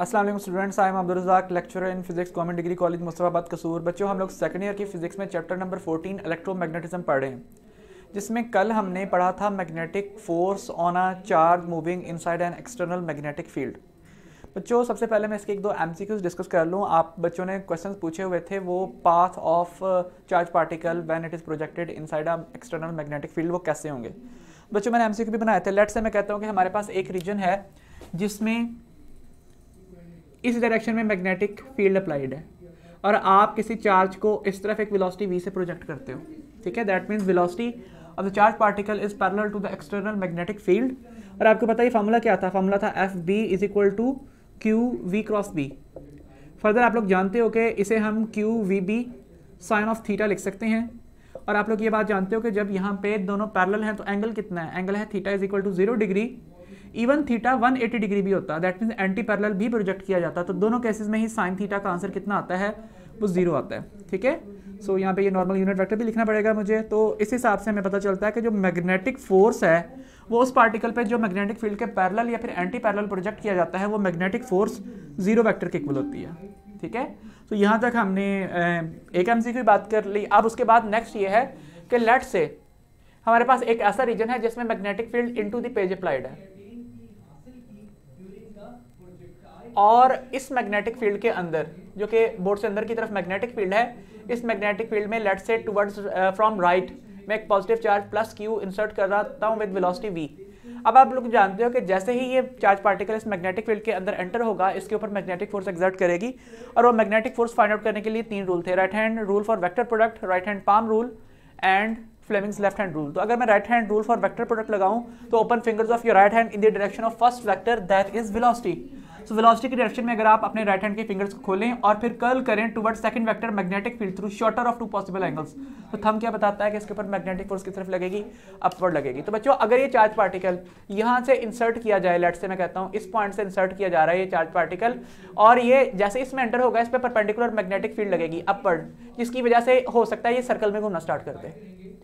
Aslam students I am Abdulrazaq lecture in physics government degree college Mustafabad Kasur बच्चों हम लोग सेकंड ईयर की फिजिक्स में चैप्टर नंबर 14 इलेक्ट्रोमैग्नेटिज्म पढ़े हैं जिसमें कल हमने पढ़ा था magnetic force on a charge moving inside an external magnetic field बच्चों सबसे पहले मैं इसके एक दो एम डिस्कस कर लूँ आप बच्चों ने क्वेश्चन पूछे हुए थे वो path of charge particle when it is projected inside external magnetic field वो कैसे होंगे बच्चों मैंने एम भी बनाए थे लेट से मैं कहता हूँ कि हमारे पास एक रीजन है जिसमें इस डायरेक्शन में मैग्नेटिक फील्ड अप्लाइड है और आप किसी चार्ज को इस तरफ एक वेलोसिटी वी से प्रोजेक्ट करते हो ठीक है that means velocity of the charge particle is parallel to the external magnetic field और आपको पता ही फार्मूला क्या था फार्मूला था F B is equal to Q V cross B further आप लोग जानते हो कि इसे हम Q we B sine of theta लिख सकते हैं और आप लोग ये बात जानते हो कि जब यहाँ पे दोनों पैरल हैं तो एंगल कितना है एंगल है theta is equal to zero degree even theta 180 degree भी होता है दैट मीन एंटी पैरल भी प्रोजेक्ट किया जाता है तो दोनों केसेस में ही साइन थीटा का आंसर कितना आता है वो जीरो आता है ठीक है सो यहाँ पे ये नॉर्मल यूनिट वेक्टर भी लिखना पड़ेगा मुझे तो इस हिसाब से हमें पता चलता है कि जो मैग्नेटिक फोर्स है वो उस पार्टिकल पे जो मैग्नेटिक फील्ड के पैरेलल या फिर एंटी पैरेलल प्रोजेक्ट किया जाता है वो मैग्नेटिक फोर्स जीरो वेक्टर के इक्वल होती है ठीक है तो यहाँ तक हमने एक एम की बात कर ली अब उसके बाद नेक्स्ट ये है कि लेट से हमारे पास एक ऐसा रीजन है जिसमें magnetic field into the page applied है और इस मैग्नेटिक फील्ड के अंदर जो कि बोर्ड से अंदर की तरफ मैग्नेटिक फील्ड है इस मैग्नेटिक फील्ड में लेट से टूवर्ड्स फ्रॉम राइट मैं एक positive charge plus Q insert कर रहा हूँ विद वेलोसिटी वी अब आप लोग जानते हो कि जैसे ही ये चार्ज पार्टिकल इस मैग्नेटिक फील्ड के अंदर एंटर होगा इसके ऊपर मैग्नेटिक फोर्स एग्जर्ट करेगी और वो मैग्नेटिक फोर्स फाइंड आउट करने के लिए तीन रूल थे right hand rule for vector product right hand palm rule and Fleming's left hand rule तो अगर मैं right hand rule for vector product लगाऊं तो open fingers of your right hand in the direction of first vector that is velocity so velocity के direction में अगर आप अपने राइट हैंड के फिंगर्स को खोलें और फिर कर्ल करें toward second vector magnetic field through shorter of two possible angles तो थम क्या बताता है कि इसके ऊपर मैग्नेटिक फोर्स की तरफ लगेगी अपवर्ड लगेगी तो बच्चों अगर ये चार्ज पार्टिकल यहाँ से इंसर्ट किया जाए लेट से मैं कहता हूँ इस पॉइंट से इंसर्ट किया जा रहा है ये चार्ज पार्टिकल और ये जैसे इसमें एंटर होगा इस पर परपेंडिकुलर मैग्नेटिक फील्ड लगेगी अपवर्ड जिसकी वजह से हो सकता है ये सर्कल में घूमना स्टार्ट कर दे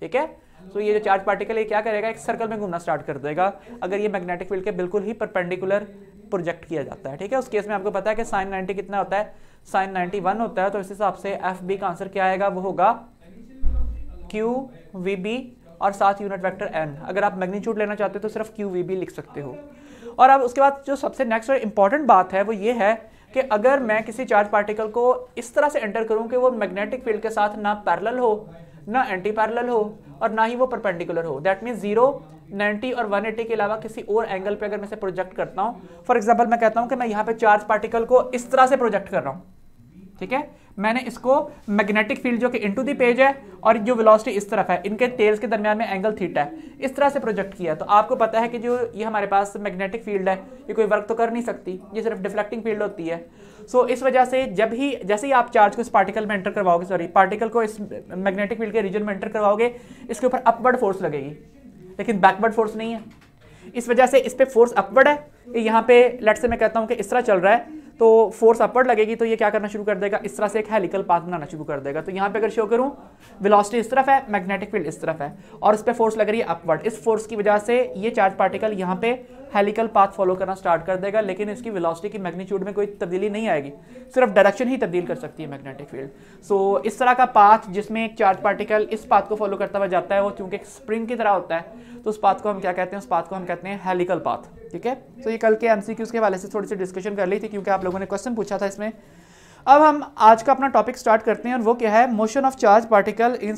ठीक है तो ये जो चार्ज पार्टिकल ये क्या करेगा एक सर्कल में घूमना स्टार्ट कर देगा अगर ये मैग्नेटिक फील्ड के बिल्कुल ही परपेंडिकुलर प्रोजेक्ट किया जाता है ठीक है उस केस में आपको पता है कि साइन नाइनटी कितना होता है साइन नाइनटी वन होता है तो इस हिसाब से एफ बी का आंसर क्या आएगा वो होगा क्यू वी बी और साथ यूनिट वेक्टर एन अगर आप मैग्नीट्यूड लेना चाहते हो तो सिर्फ क्यू वी बी लिख सकते हो और अब उसके बाद जो सबसे नेक्स्ट और इंपॉर्टेंट बात है वो ये है कि अगर मैं किसी चार्ज पार्टिकल को इस तरह से एंटर करूं कि वो मैग्नेटिक फील्ड के साथ ना पैरेलल हो ना एंटी पैरेलल हो और ना ही वो परपेंडिकुलर हो दैट मीन्स जीरो नाइन्टी और वन एटी के अलावा किसी और एंगल पे अगर मैं इसे प्रोजेक्ट करता हूँ फॉर एग्जाम्पल मैं कहता हूँ कि मैं यहाँ पे चार्ज पार्टिकल को इस तरह से प्रोजेक्ट कर रहा हूँ ठीक है मैंने इसको मैग्नेटिक फील्ड जो कि इनटू दी पेज है और जो वेलोसिटी इस तरफ है इनके टेल्स के दरमियान में एंगल थीटा है इस तरह से प्रोजेक्ट किया तो आपको पता है कि जो ये हमारे पास मैग्नेटिक फील्ड है ये कोई वर्क तो कर नहीं सकती ये सिर्फ डिफ्लेक्टिंग फील्ड होती है सो इस वजह से जब ही जैसे ही आप चार्ज को इस पार्टिकल में एंटर करवाओगे सॉरी पार्टिकल को इस मैग्नेटिक फील्ड के रीजन में एंटर करवाओगे इसके ऊपर अपवर्ड फोर्स लगेगी लेकिन बैकवर्ड फोर्स नहीं है इस वजह से इस पर फोर्स अपवर्ड है यहाँ पे लेट से मैं कहता हूँ कि इस तरह चल रहा है तो फोर्स अपवर्ड लगेगी तो ये क्या करना शुरू कर देगा इस तरह से एक हेलिकल पाथ बनाना शुरू कर देगा तो यहाँ पे अगर शो करूँ वेलोसिटी इस तरफ है मैग्नेटिक फील्ड इस तरफ है और इस पर फोर्स लग रही है अपवर्ड इस फोर्स की वजह से ये चार्ज पार्टिकल यहाँ पे हेलिकल पाथ फॉलो करना स्टार्ट कर देगा लेकिन इसकी विलॉसिटी की मैग्नीट्यूड में कोई तब्दीली नहीं आएगी सिर्फ डायरेक्शन ही तब्दील कर सकती है मैग्नेटिक फील्ड सो इस तरह का पाथ जिसमें एक चार्ज पार्टिकल इस पाथ को फॉलो करता हुआ जाता है वो चूंकि एक स्प्रिंग की तरह होता है तो उस पाथ को हम क्या कहते हैं उस पाथ को हम कहते हैं हेलिकल पाथ ठीक है तो ये कल के एमसीक्यूज के वाले से थोड़ी सी डिस्कशन कर ली थी क्योंकि आप लोगों ने क्वेश्चन पूछा था इसमें अब हम आज का अपना टॉपिक स्टार्ट करते हैं और वो क्या है motion of charge particle in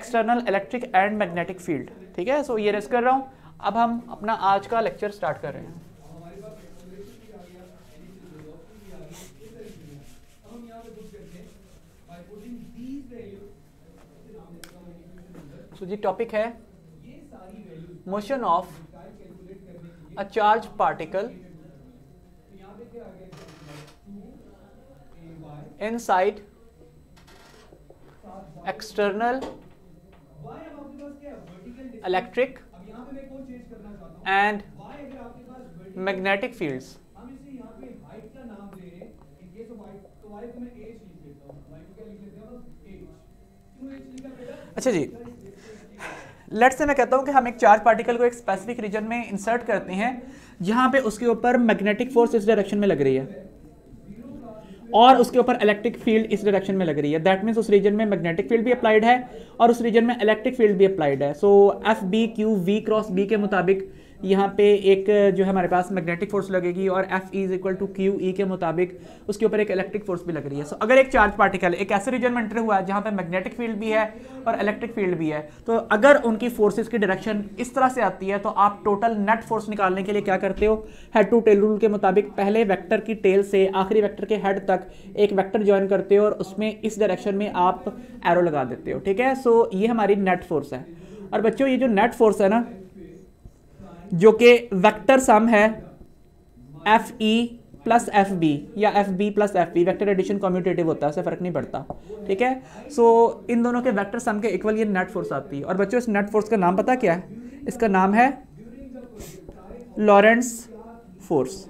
external electric and magnetic field ठीक है सो ये रेस्ट कर रहा हूँ अब हम अपना आज का लेक्चर स्टार्ट कर रहे हैं सो so, जी टॉपिक है motion of a charged particle inside external electric and magnetic fields. अच्छा जी लेट से मैं कहता हूँ कि हम एक चार्ज पार्टिकल को एक स्पेसिफिक रीजन में इंसर्ट करते हैं जहां पे उसके ऊपर मैग्नेटिक फोर्स इस डायरेक्शन में लग रही है और उसके ऊपर इलेक्ट्रिक फील्ड इस डायरेक्शन में लग रही है दैट मीन्स उस रीजन में मैग्नेटिक फील्ड भी अप्लाइड है और उस रीजन में इलेक्ट्रिक फील्ड भी अप्लाइड है so F B Q V cross B के मुताबिक यहाँ पे एक जो है हमारे पास मैग्नेटिक फोर्स लगेगी और F is equal to Q E के मुताबिक उसके ऊपर एक इलेक्ट्रिक फोर्स भी लग रही है सो so, अगर एक चार्ज पार्टिकल एक ऐसे रीजन में एंटर हुआ है जहाँ पे मैग्नेटिक फील्ड भी है और इलेक्ट्रिक फील्ड भी है तो अगर उनकी फोर्सेज की डायरेक्शन इस तरह से आती है तो आप टोटल नेट फोर्स निकालने के लिए क्या करते हो हेड टू टेल रूल के मुताबिक पहले वैक्टर की टेल से आखिरी वैक्टर के हेड तक एक वैक्टर ज्वाइन करते हो और उसमें इस डायरेक्शन में आप एरो लगा देते हो ठीक है सो so, ये हमारी नेट फोर्स है और बच्चों ये जो नेट फोर्स है ना जो कि वेक्टर सम है F E plus F B या F B plus F B vector addition commutative होता है उससे फर्क नहीं पड़ता ठीक है सो so, इन दोनों के वैक्टर सम के इक्वल ये नेट फोर्स आती है और बच्चों इस नेट फोर्स का नाम पता क्या है इसका नाम है लॉरेंस फोर्स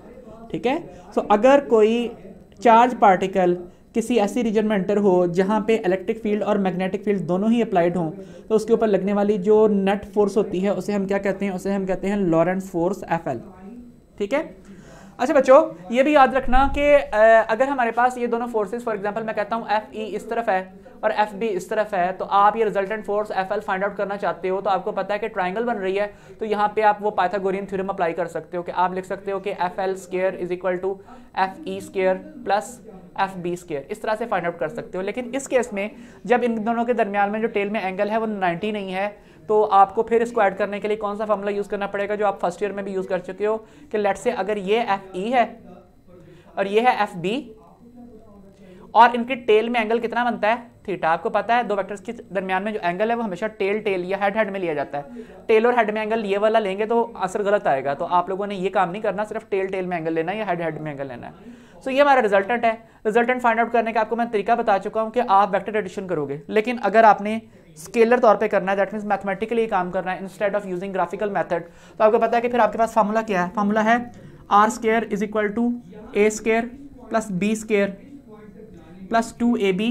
ठीक है सो so, अगर कोई चार्ज पार्टिकल किसी ऐसी रीजन में एंटर हो जहाँ पे इलेक्ट्रिक फील्ड और मैग्नेटिक फील्ड दोनों ही अप्लाइड हों तो उसके ऊपर लगने वाली जो नेट फोर्स होती है उसे हम क्या कहते हैं उसे हम कहते हैं लॉरेंस फोर्स एफ ठीक है अच्छा बच्चों ये भी याद रखना कि अगर हमारे पास ये दोनों फोर्सेस फॉर एग्जांपल मैं कहता हूँ एफ ई e इस तरफ है और एफ बी इस तरफ है तो आप ये resultant force F L find out करना चाहते हो तो आपको पता है कि ट्राइंगल बन रही है तो यहाँ पे आप वो पाइथागोरियन थ्योरम अप्लाई कर सकते हो कि आप लिख सकते हो कि F L square is equal to F E square plus F B square इस तरह से फाइंड आउट कर सकते हो लेकिन इस केस में जब इन दोनों के दरमियान में जो टेल में एंगल है वो 90 नहीं है तो आपको फिर इसको ऐड करने के लिए कौन सा फॉर्मूला यूज़ करना पड़ेगा जो आप फर्स्ट ईयर में भी यूज़ कर चुके हो कि लेट से अगर ये एफ ई e है और ये है एफ बी और इनके टेल में एंगल कितना बनता है थीटा आपको पता है दो वेक्टर्स के दरमियान में जो एंगल है वो हमेशा टेल टेल या हेड हेड में लिया जाता है टेल और हेड में एंगल ये वाला लेंगे तो आंसर गलत आएगा तो आप लोगों ने ये काम नहीं करना सिर्फ टेल टेल में एंगल लेना या हेड हेड में एंगल लेना है सो so, ये हमारा रिजल्टेंट है रिजल्टेंट फाइंड आउट करने का आपको मैं तरीका बता चुका हूँ कि आप वैक्टर एडिशन करोगे लेकिन अगर आपने स्केलर तौर पर करना है दैट मीन्स मैथमेटिकली काम करना है instead of using graphical method तो आपको पता है कि फिर आपके पास फार्मूला क्या है फार्मूला है R square is equal to A square plus B square plus two A B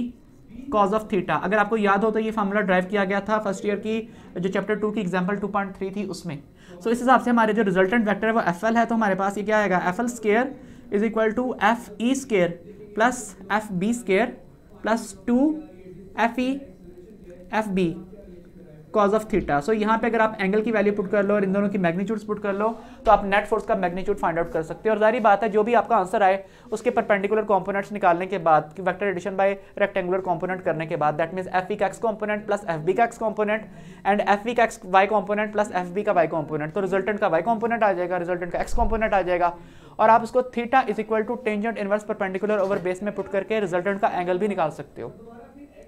cos of theta अगर आपको याद हो तो ये फार्मूला ड्राइव किया गया था फर्स्ट ईयर की जो चैप्टर टू की एग्जाम्पल टू पॉइंट थ्री थी उसमें सो so, इस हिसाब से हमारे जो रिजल्टेंट वैक्टर है वो एफ एल है तो हमारे पास ये क्या आएगा F L square is equal to F E square plus F B square plus two F E F B cos of theta so यहाँ पे अगर आप एंगल की वैल्यू पुट कर लो और इन दोनों की मैग्नीट्यूड्स पुट कर लो तो आप नेट फोर्स का मैग्नीट्यूड फाइंड आउट कर सकते हो और जारी बात है जो भी आपका आंसर आए उसके परपेंडिकुलर कॉम्पोनेट्स निकालने के बाद vector addition by rectangular component करने के बाद दैट मीन्स एफ का X component plus F B का एक्स कॉम्पोनेट एंड एफ का X Y component plus F B का वाई कॉम्पोनेट तो रिजल्टेंट का वाई कॉम्पोनेंट आ जाएगा रिजल्टेंट का एक्स कॉम्पोनेंट आ जाएगा और आप उसको theta is equal to tangent inverse perpendicular over base में पुट करके रिजल्टेंट का एंगल भी निकाल सकते हो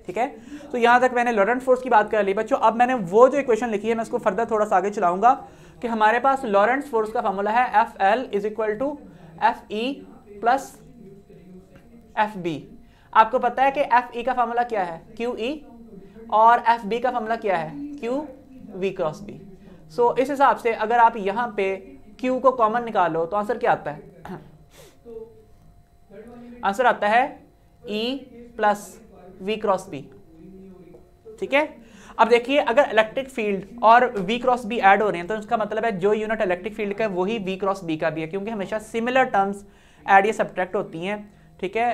ठीक है तो यहां तक मैंने लॉरेंट फोर्स की बात कर ली बच्चों अब मैंने वो जो इक्वेशन लिखी है मैं उसको फर्दर थोड़ा सा आगे चलाऊंगा कि हमारे पास लॉरेंट फोर्स का फॉर्मूला है F L is equal to F E plus F B आपको पता है कि एफ ई e का फॉर्मूला क्या है क्यू ई e और एफ बी का फॉर्मूला क्या है Q V cross B so इस हिसाब से अगर आप यहां पे क्यू को कॉमन निकालो तो आंसर क्या आता है आंसर आता है E e plus V cross B ठीक है अब देखिए अगर इलेक्ट्रिक फील्ड और वी क्रॉस बी ऐड हो रहे हैं तो इसका मतलब है जो यूनिट इलेक्ट्रिक फील्ड का है वही वी क्रॉस बी का भी है क्योंकि हमेशा सिमिलर टर्म्स ऐड या सब्ट्रैक्ट होती हैं ठीक है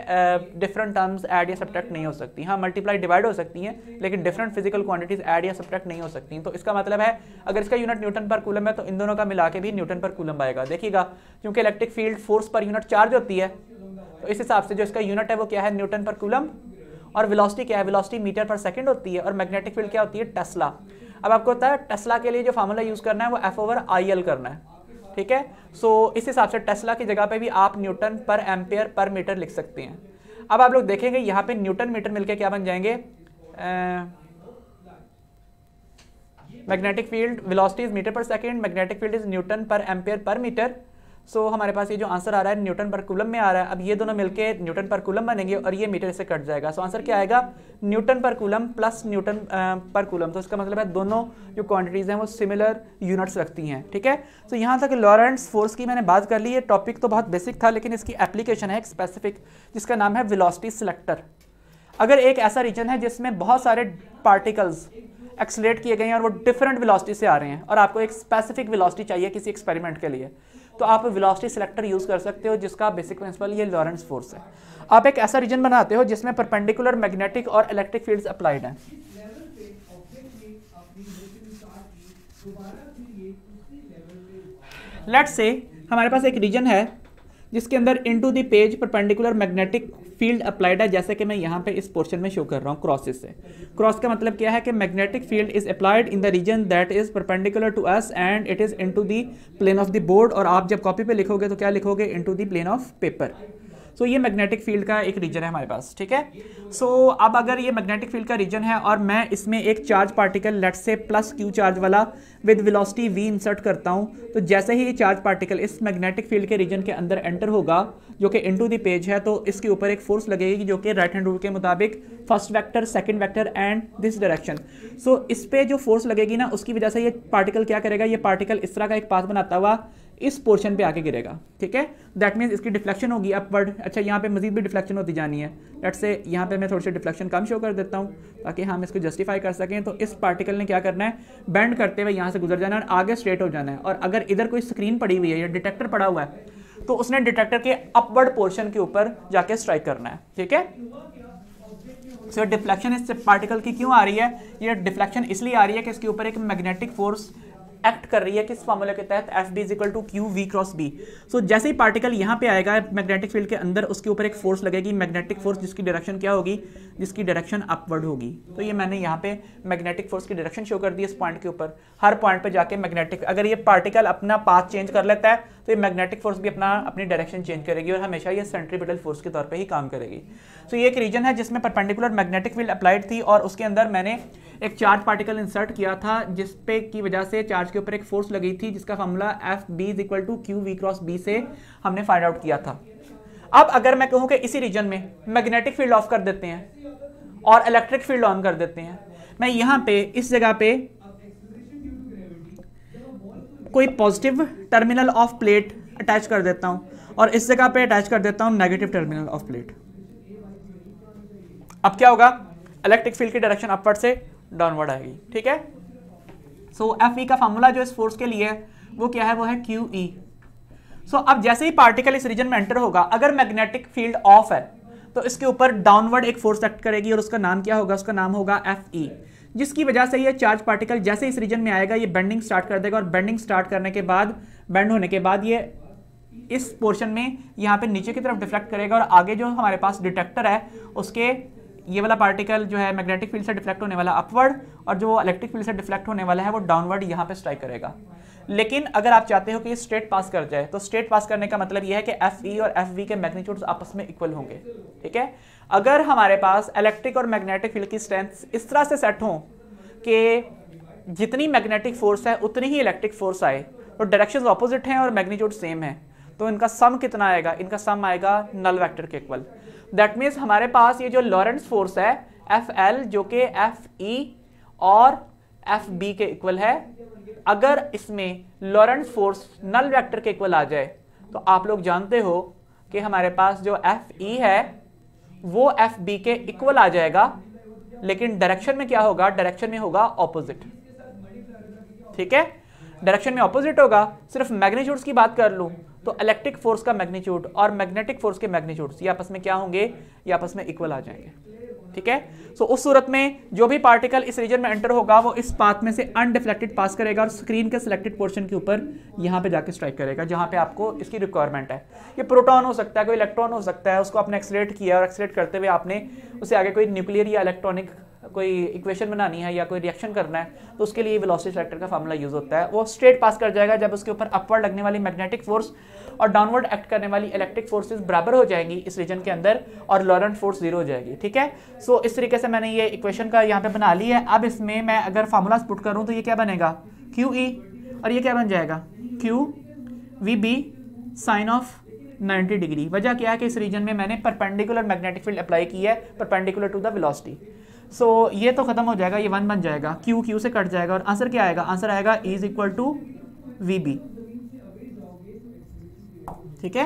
डिफरेंट टर्म्स ऐड या सब्ट्रैक्ट नहीं हो सकती हाँ मल्टीप्लाई डिवाइड हो सकती हैं लेकिन डिफरेंट फिजिकल क्वांटिटीज ऐड या सब्ट्रैक्ट नहीं हो सकती तो इसका मतलब है अगर इसका यूनिट न्यूटन पर कूलम है तो इन दोनों का मिला के भी न्यूटन पर कूलम आएगा देखिएगा क्योंकि electric field force per unit charge होती है तो इस हिसाब से जो इसका यूनिट है वो क्या है न्यूटन पर कूलम और वेलोसिटी क्या है वेलोसिटी मीटर पर सेकंड होती है और मैग्नेटिक फील्ड क्या होती है टेस्ला अब आपको पता है टेस्ला के लिए जो फार्मूला यूज करना है वो एफ ओवर आई एल करना है ठीक है सो so, इस हिसाब से टेस्ला की जगह पे भी आप Newton per ampere per metre लिख सकते हैं अब आप लोग देखेंगे यहाँ पे न्यूटन मीटर मिलकर क्या बन जाएंगे magnetic field velocity is meter per second magnetic field is newton per ampere per meter so so, हमारे पास ये जो आंसर आ रहा है न्यूटन पर कुलम में आ रहा है अब ये दोनों मिलके न्यूटन पर कुलम बनेंगे और ये मीटर से कट जाएगा सो so, आंसर क्या आएगा newton per coulomb plus newton per coulomb तो इसका मतलब है दोनों जो क्वांटिटीज़ हैं वो सिमिलर यूनिट्स रखती हैं ठीक है सो so, यहाँ तक लॉरेंस फोर्स की मैंने बात कर ली है टॉपिक तो बहुत बेसिक था लेकिन इसकी एप्लीकेशन है एक स्पेसिफिक जिसका नाम है विलॉसिटी सिलेक्टर अगर एक ऐसा रीजन है जिसमें बहुत सारे पार्टिकल्स एक्सलेट किए गए हैं और वो डिफरेंट विलॉसिटी से आ रहे हैं और आपको एक स्पेसिफिक विलॉसिटी चाहिए किसी एक्सपेरिमेंट के लिए तो आप विलॉसिटी सिलेक्टर यूज़ कर सकते हो जिसका बेसिक प्रिंसिपल ये लॉरेंस फोर्स है आप एक ऐसा रीजन बनाते हो जिसमें परपेंडिकुलर मैग्नेटिक और इलेक्ट्रिक फील्ड अप्लाइड है लेट से हमारे पास एक रीजन है जिसके अंदर into to page perpendicular magnetic field applied है जैसे कि मैं यहाँ पे इस पोर्शन में शो कर रहा हूँ क्रॉसेस से क्रॉस का मतलब क्या है कि magnetic field is applied in the region that is perpendicular to us and it is into the plane of the board और आप जब कॉपी पे लिखोगे तो क्या लिखोगे in the plane of paper so so, ये मैग्नेटिक फील्ड का एक रीजन है हमारे पास ठीक है सो so, अब अगर ये मैग्नेटिक फील्ड का रीजन है और मैं इसमें एक charge particle let say plus Q charge वाला विद विलोसिटी वी इंसर्ट करता हूँ तो जैसे ही ये चार्ज पार्टिकल इस मैग्नेटिक फील्ड के रीजन के अंदर एंटर होगा जो कि इन टू पेज है तो इसके ऊपर एक फोर्स लगेगी जो कि राइट हैंड रूल के मुताबिक first vector second vector and this direction so इस पर जो फोर्स लगेगी ना उसकी वजह से ये पार्टिकल क्या करेगा ये पार्टिकल इस तरह का एक पाथ बनाता हुआ इस पोर्शन पे आके गिरेगा ठीक है दैट मीन्स इसकी डिफ्लेक्शन होगी अपवर्ड अच्छा यहाँ पे मजीद भी डिफ्लेक्शन होती जानी है लेट से यहाँ पे मैं थोड़ी सी डिफ्लेक्शन कम शो कर देता हूँ ताकि हम इसको जस्टिफाई कर सकें तो इस पार्टिकल ने क्या करना है बैंड करते हुए यहाँ से गुजर जाना है और आगे स्ट्रेट हो जाना है और अगर इधर कोई स्क्रीन पड़ी हुई है या डिटेक्टर पड़ा हुआ है तो उसने डिटेक्टर के अपवर्ड पोर्शन के ऊपर जाके स्ट्राइक करना है ठीक है सो डिफ्लेक्शन इस पार्टिकल की क्यों आ रही है ये डिफ्लेक्शन इसलिए आ रही है कि इसके ऊपर एक मैग्नेटिक फोर्स एक्ट कर रही है किस फॉर्मूले के तहत F B is equal to Q V cross B so जैसे ही पार्टिकल यहाँ पे आएगा मैग्नेटिक फील्ड के अंदर उसके ऊपर एक फोर्स लगेगी मैग्नेटिक फोर्स जिसकी डायरेक्शन क्या होगी जिसकी डायरेक्शन अपवर्ड होगी तो ये मैंने यहाँ पे मैग्नेटिक फोर्स की डायरेक्शन शो कर दी इस पॉइंट के ऊपर हर पॉइंट पे जाके मैग्नेटिक अगर ये पार्टिकल अपना पाथ चेंज कर लेता है तो ये मैग्नेटिक फोर्स भी अपना अपनी डायरेक्शन चेंज करेगी और हमेशा ये सेंट्रीपिटल फोर्स के तौर पर ही काम करेगी सो so, ये एक रीजन है जिसमें परपेंडिकुलर मैग्नेटिक फील्ड अप्लाइड थी और उसके अंदर मैंने एक चार्ज पार्टिकल इंसर्ट किया था जिसपे की वजह से चार्ज चार्ज के ऊपर एक फोर्स लगी थी जिसका formula F B is equal to Q V cross B से हमने फाइंड आउट किया था अब अगर मैं कहूं कि इसी रीजन में मैग्नेटिक फील्ड ऑफ कर देते हैं और इलेक्ट्रिक फील्ड ऑन कर देते हैं मैं यहां पे इस जगह पे कोई positive terminal of plate attach कर देता हूं और इस जगह पे अटैच कर देता हूं नेगेटिव टर्मिनल ऑफ प्लेट अब क्या होगा इलेक्ट्रिक फील्ड की डायरेक्शन अपवर्ड से डाउनवर्ड आएगी ठीक है सो एफ ई का फॉर्मूला जो इस फोर्स के लिए है वो क्या है वो है क्यू ई सो अब जैसे ही पार्टिकल इस रीजन में एंटर होगा अगर मैग्नेटिक फील्ड ऑफ है तो इसके ऊपर डाउनवर्ड एक फोर्स एक्ट करेगी और उसका नाम क्या होगा उसका नाम होगा एफ ई e. जिसकी वजह से ये चार्ज पार्टिकल जैसे इस रीजन में आएगा ये बेंडिंग स्टार्ट कर देगा और बेंडिंग स्टार्ट करने के बाद बेंड होने के बाद ये इस पोर्शन में यहाँ पे नीचे की तरफ डिफ्लेक्ट करेगा और आगे जो हमारे पास डिटेक्टर है उसके ये वाला पार्टिकल जो है मैग्नेटिक फील्ड से डिफ्लेक्ट होने वाला अपवर्ड और जो इलेक्ट्रिक फील्ड से डिफ्लेक्ट होने वाला है वो डाउनवर्ड यहाँ पे स्ट्राइक करेगा लेकिन अगर आप चाहते हो कि स्ट्रेट पास कर जाए तो स्ट्रेट पास करने का मतलब यह है कि एफ ई और एफ वी के मैग्नीट्यूड आपस में इक्वल होंगे ठीक है अगर हमारे पास इलेक्ट्रिक और मैग्नेटिक फील्ड की स्ट्रेंथ इस तरह से सेट हों कि जितनी मैग्नेटिक फोर्स है उतनी ही इलेक्ट्रिक फोर्स आए तो डायरेक्शन ऑपोजिट हैं और मैग्नीट्यूड सेम है तो इनका सम कितना आएगा इनका सम आएगा नल वैक्टर के इक्वल दैट मीन्स हमारे पास ये जो लॉरेंस फोर्स है एफ एल जो कि एफ ई e और एफ बी के इक्वल है अगर इसमें लॉरेंस फोर्स नल वेक्टर के इक्वल आ जाए तो आप लोग जानते हो कि हमारे पास जो एफ ई e है वो एफ बी के इक्वल आ जाएगा लेकिन डायरेक्शन में क्या होगा डायरेक्शन में होगा ऑपोजिट ठीक है डायरेक्शन में ऑपोजिट होगा सिर्फ मैग्नीट्यूड्स की बात कर लूँ तो इलेक्ट्रिक फोर्स का मैग्नीट्यूड और मैग्नेटिक फोर्स के मैग्नीट्यूड ये आपस में क्या होंगे ये आपस में इक्वल आ जाएंगे ठीक है सो so, उस सूरत में जो भी पार्टिकल इस रीजन में एंटर होगा वो इस पाथ में से अनडिफ्लेक्टेड पास करेगा और स्क्रीन के सिलेक्टेड पोर्शन के ऊपर यहाँ पे जाके स्ट्राइक करेगा जहाँ पे आपको इसकी रिक्वायरमेंट है ये प्रोटॉन हो सकता है कोई इलेक्ट्रॉन हो सकता है उसको आपने एक्सलेट किया और एक्सलेट करते हुए आपने उसे आगे कोई न्यूक्लियर या इलेक्ट्रॉनिक कोई इक्वेशन बनानी है या कोई रिएक्शन करना है तो उसके लिए वेलोसिटी सेलेक्टर का फार्मूला यूज़ होता है वो स्ट्रेट पास कर जाएगा जब उसके ऊपर अपवर्ड लगने वाली मैग्नेटिक फोर्स और डाउनवर्ड एक्ट करने वाली इलेक्ट्रिक फोर्सेज बराबर हो जाएंगी इस रीजन के अंदर और लॉरेंट फोर्स जीरो हो जाएगी ठीक है सो so, इस तरीके से मैंने ये इक्वेशन का यहाँ पे बना ली है अब इसमें मैं अगर फार्मूलाज पुट करूँ तो ये क्या बनेगा क्यू ई e। और ये क्या बन जाएगा Q we B sine of 90 degree वजह क्या है कि इस रीजन में मैंने परपेंडिकुलर मैग्नेटिक फील्ड अप्लाई की है perpendicular to the velocity so so, ये तो खत्म हो जाएगा ये वन बन जाएगा क्यू क्यू से कट जाएगा और आंसर क्या आएगा आंसर आएगा is equal to V B ठीक है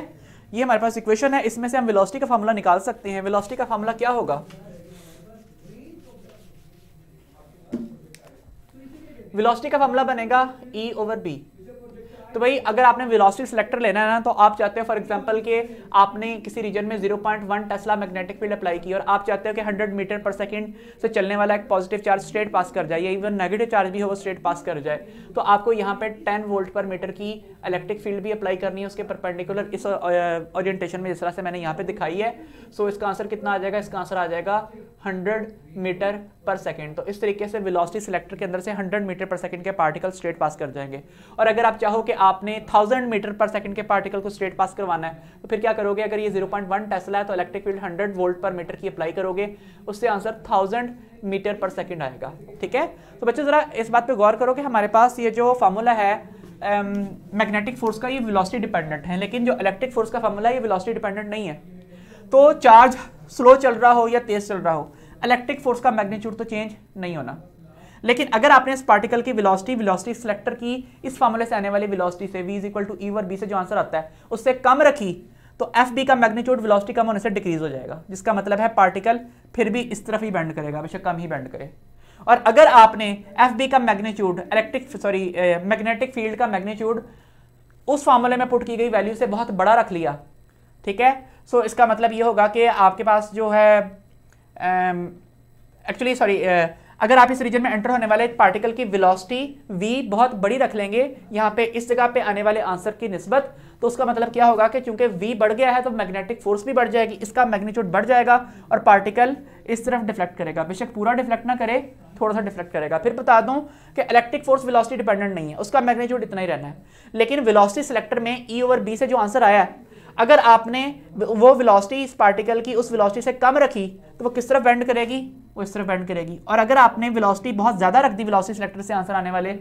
ये हमारे पास इक्वेशन है इसमें से हम वेलोसिटी का फॉर्मूला निकाल सकते हैं वेलोसिटी का फॉर्मूला क्या होगा वेलोसिटी का फॉर्मूला बनेगा ई ओवर बी तो भाई अगर आपने वेलोसिटी सिलेक्टर लेना है ना तो आप चाहते हो फॉर एग्जांपल के आपने किसी रीजन में 0.1 टेस्ला मैग्नेटिक फील्ड अप्लाई की और आप चाहते हो कि 100 मीटर पर सेकंड से चलने वाला एक पॉजिटिव चार्ज स्ट्रेट पास कर जाए या इवन नेगेटिव चार्ज भी हो वो स्ट्रेट पास कर जाए तो आपको यहाँ पर टेन वोल्ट पर मीटर की इलेक्ट्रिक फील्ड भी अप्लाई करनी है उसके परपेंडिकुलर इस ओरिएंटेशन में जिस तरह से मैंने यहाँ पर दिखाई है सो इसका आंसर कितना आ जाएगा इसका आंसर आ जाएगा हंड्रेड मीटर पर सेकेंड तो इस तरीके से विलॉसिटी सिलेक्टर के अंदर से 100 मीटर पर सेकेंड के पार्टिकल स्ट्रेट पास कर जाएंगे और अगर आप चाहो कि आपने 1000 मीटर पर सेकेंड के पार्टिकल को स्ट्रेट पास करवाना है तो फिर क्या करोगे अगर ये 0.1 टेस्ला है तो electric field 100 volt per meter की अप्लाई करोगे उससे answer thousand meter per second आएगा ठीक है तो बच्चे ज़रा इस बात पर गौर करो कि हमारे पास ये जो फार्मूला है मैग्नेटिक um, फोर्स का ये विलॉसिटी डिपेंडेंट है लेकिन जो इलेक्ट्रिक फोर्स का फार्मूला है ये विलॉसिटी डिपेंडेंट नहीं है तो चार्ज स्लो चल रहा हो या तेज़ चल रहा हो इलेक्ट्रिक फोर्स का मैग्नीट्यूड तो चेंज नहीं होना लेकिन अगर आपने इस पार्टिकल की वेलोसिटी वेलोसिटी सिलेक्टर की इस फॉर्मूले से आने वाली वेलोसिटी से v is equal to E over B से जो आंसर आता है उससे कम रखी तो एफ बी का मैग्नीट्यूड वेलोसिटी कम होने से डिक्रीज हो जाएगा जिसका मतलब है पार्टिकल फिर भी इस तरफ ही बैंड करेगा बेशक कम ही बैंड करे और अगर आपने एफ बी का magnitude electric sorry magnetic field का मैग्नीट्यूड उस फॉर्मूले में पुट की गई वैल्यू से बहुत बड़ा रख लिया ठीक है सो so, इसका मतलब ये होगा कि आपके पास जो है एक्चुअली um, सॉरी uh, अगर आप इस रीजन में एंटर होने वाले पार्टिकल की वेलोसिटी वी बहुत बड़ी रख लेंगे यहाँ पे इस जगह पे आने वाले आंसर की नस्बत तो उसका मतलब क्या होगा कि चूंकि वी बढ़ गया है तो मैग्नेटिक फोर्स भी बढ़ जाएगी इसका मैग्नीट्यूड बढ़ जाएगा और पार्टिकल इस तरफ डिफ्लेक्ट करेगा बेशक पूरा डिफ्लेक्ट ना करे थोड़ा सा डिफ्लेक्ट करेगा फिर बता दूं कि इलेक्ट्रिक फोर्स वेलोसिटी डिपेंडेंट नहीं है उसका मैग्नीट्यूड इतना ही रहना है लेकिन वेलोसिटी सिलेक्टर में ई ओवर बी से जो आंसर आया है अगर आपने वो विलॉसिटी इस पार्टिकल की उस विलॉसिटी से कम रखी तो वो किस तरफ बेंड करेगी वो इस तरफ बेंड करेगी और अगर आपने विलॉसिटी बहुत ज़्यादा रख दी विलॉसिटी सिलेक्टर से आंसर आने वाले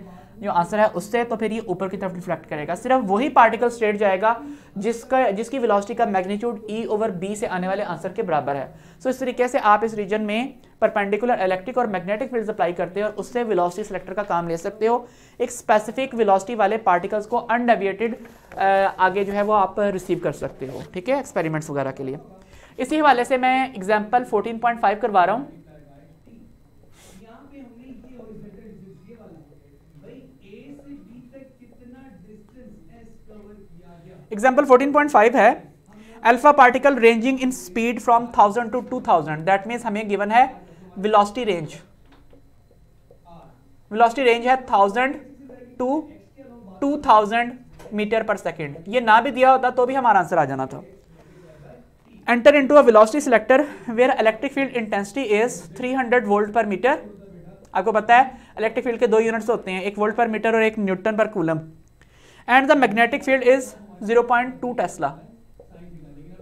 जो आंसर है उससे तो फिर ये ऊपर की तरफ रिफ्लेक्ट करेगा सिर्फ वही पार्टिकल स्ट्रेट जाएगा जिसका जिसकी विलॉसिटी का मैग्नीट्यूड ई ओवर बी से आने वाले आंसर के बराबर है सो इस तरीके से आप इस रीजन में परपेंडिकुलर इलेक्ट्रिक और मैग्नेटिक फील्ड अप्लाई करते हो और उससे विलॉसिटी सिलेक्टर का काम ले सकते हो एक स्पेसिफिक विलॉसिटी वाले पार्टिकल्स को अनडेविएटेड आगे जो है वो आप रिसीव कर सकते हो ठीक है एक्सपेरिमेंट्स वगैरह के लिए इसी हवाले से मैं एग्जाम्पल 14.5 करवा रहा हूँ एग्जाम्पल 14.5 है alpha particle ranging in speed from 1000 to 2000 that means हमें गिवन है वेलोसिटी रेंज वेलोसिटी रेंज है 1000 टू 2000 मीटर पर सेकेंड ये ना भी दिया होता तो भी हमारा आंसर आ जाना था enter into a velocity selector where electric field intensity is 300 volt per meter आपको पता है इलेक्ट्रिक फील्ड के दो यूनिट्स होते हैं एक वोल्ट पर मीटर और एक newton per coulomb and the magnetic field is 0.2 tesla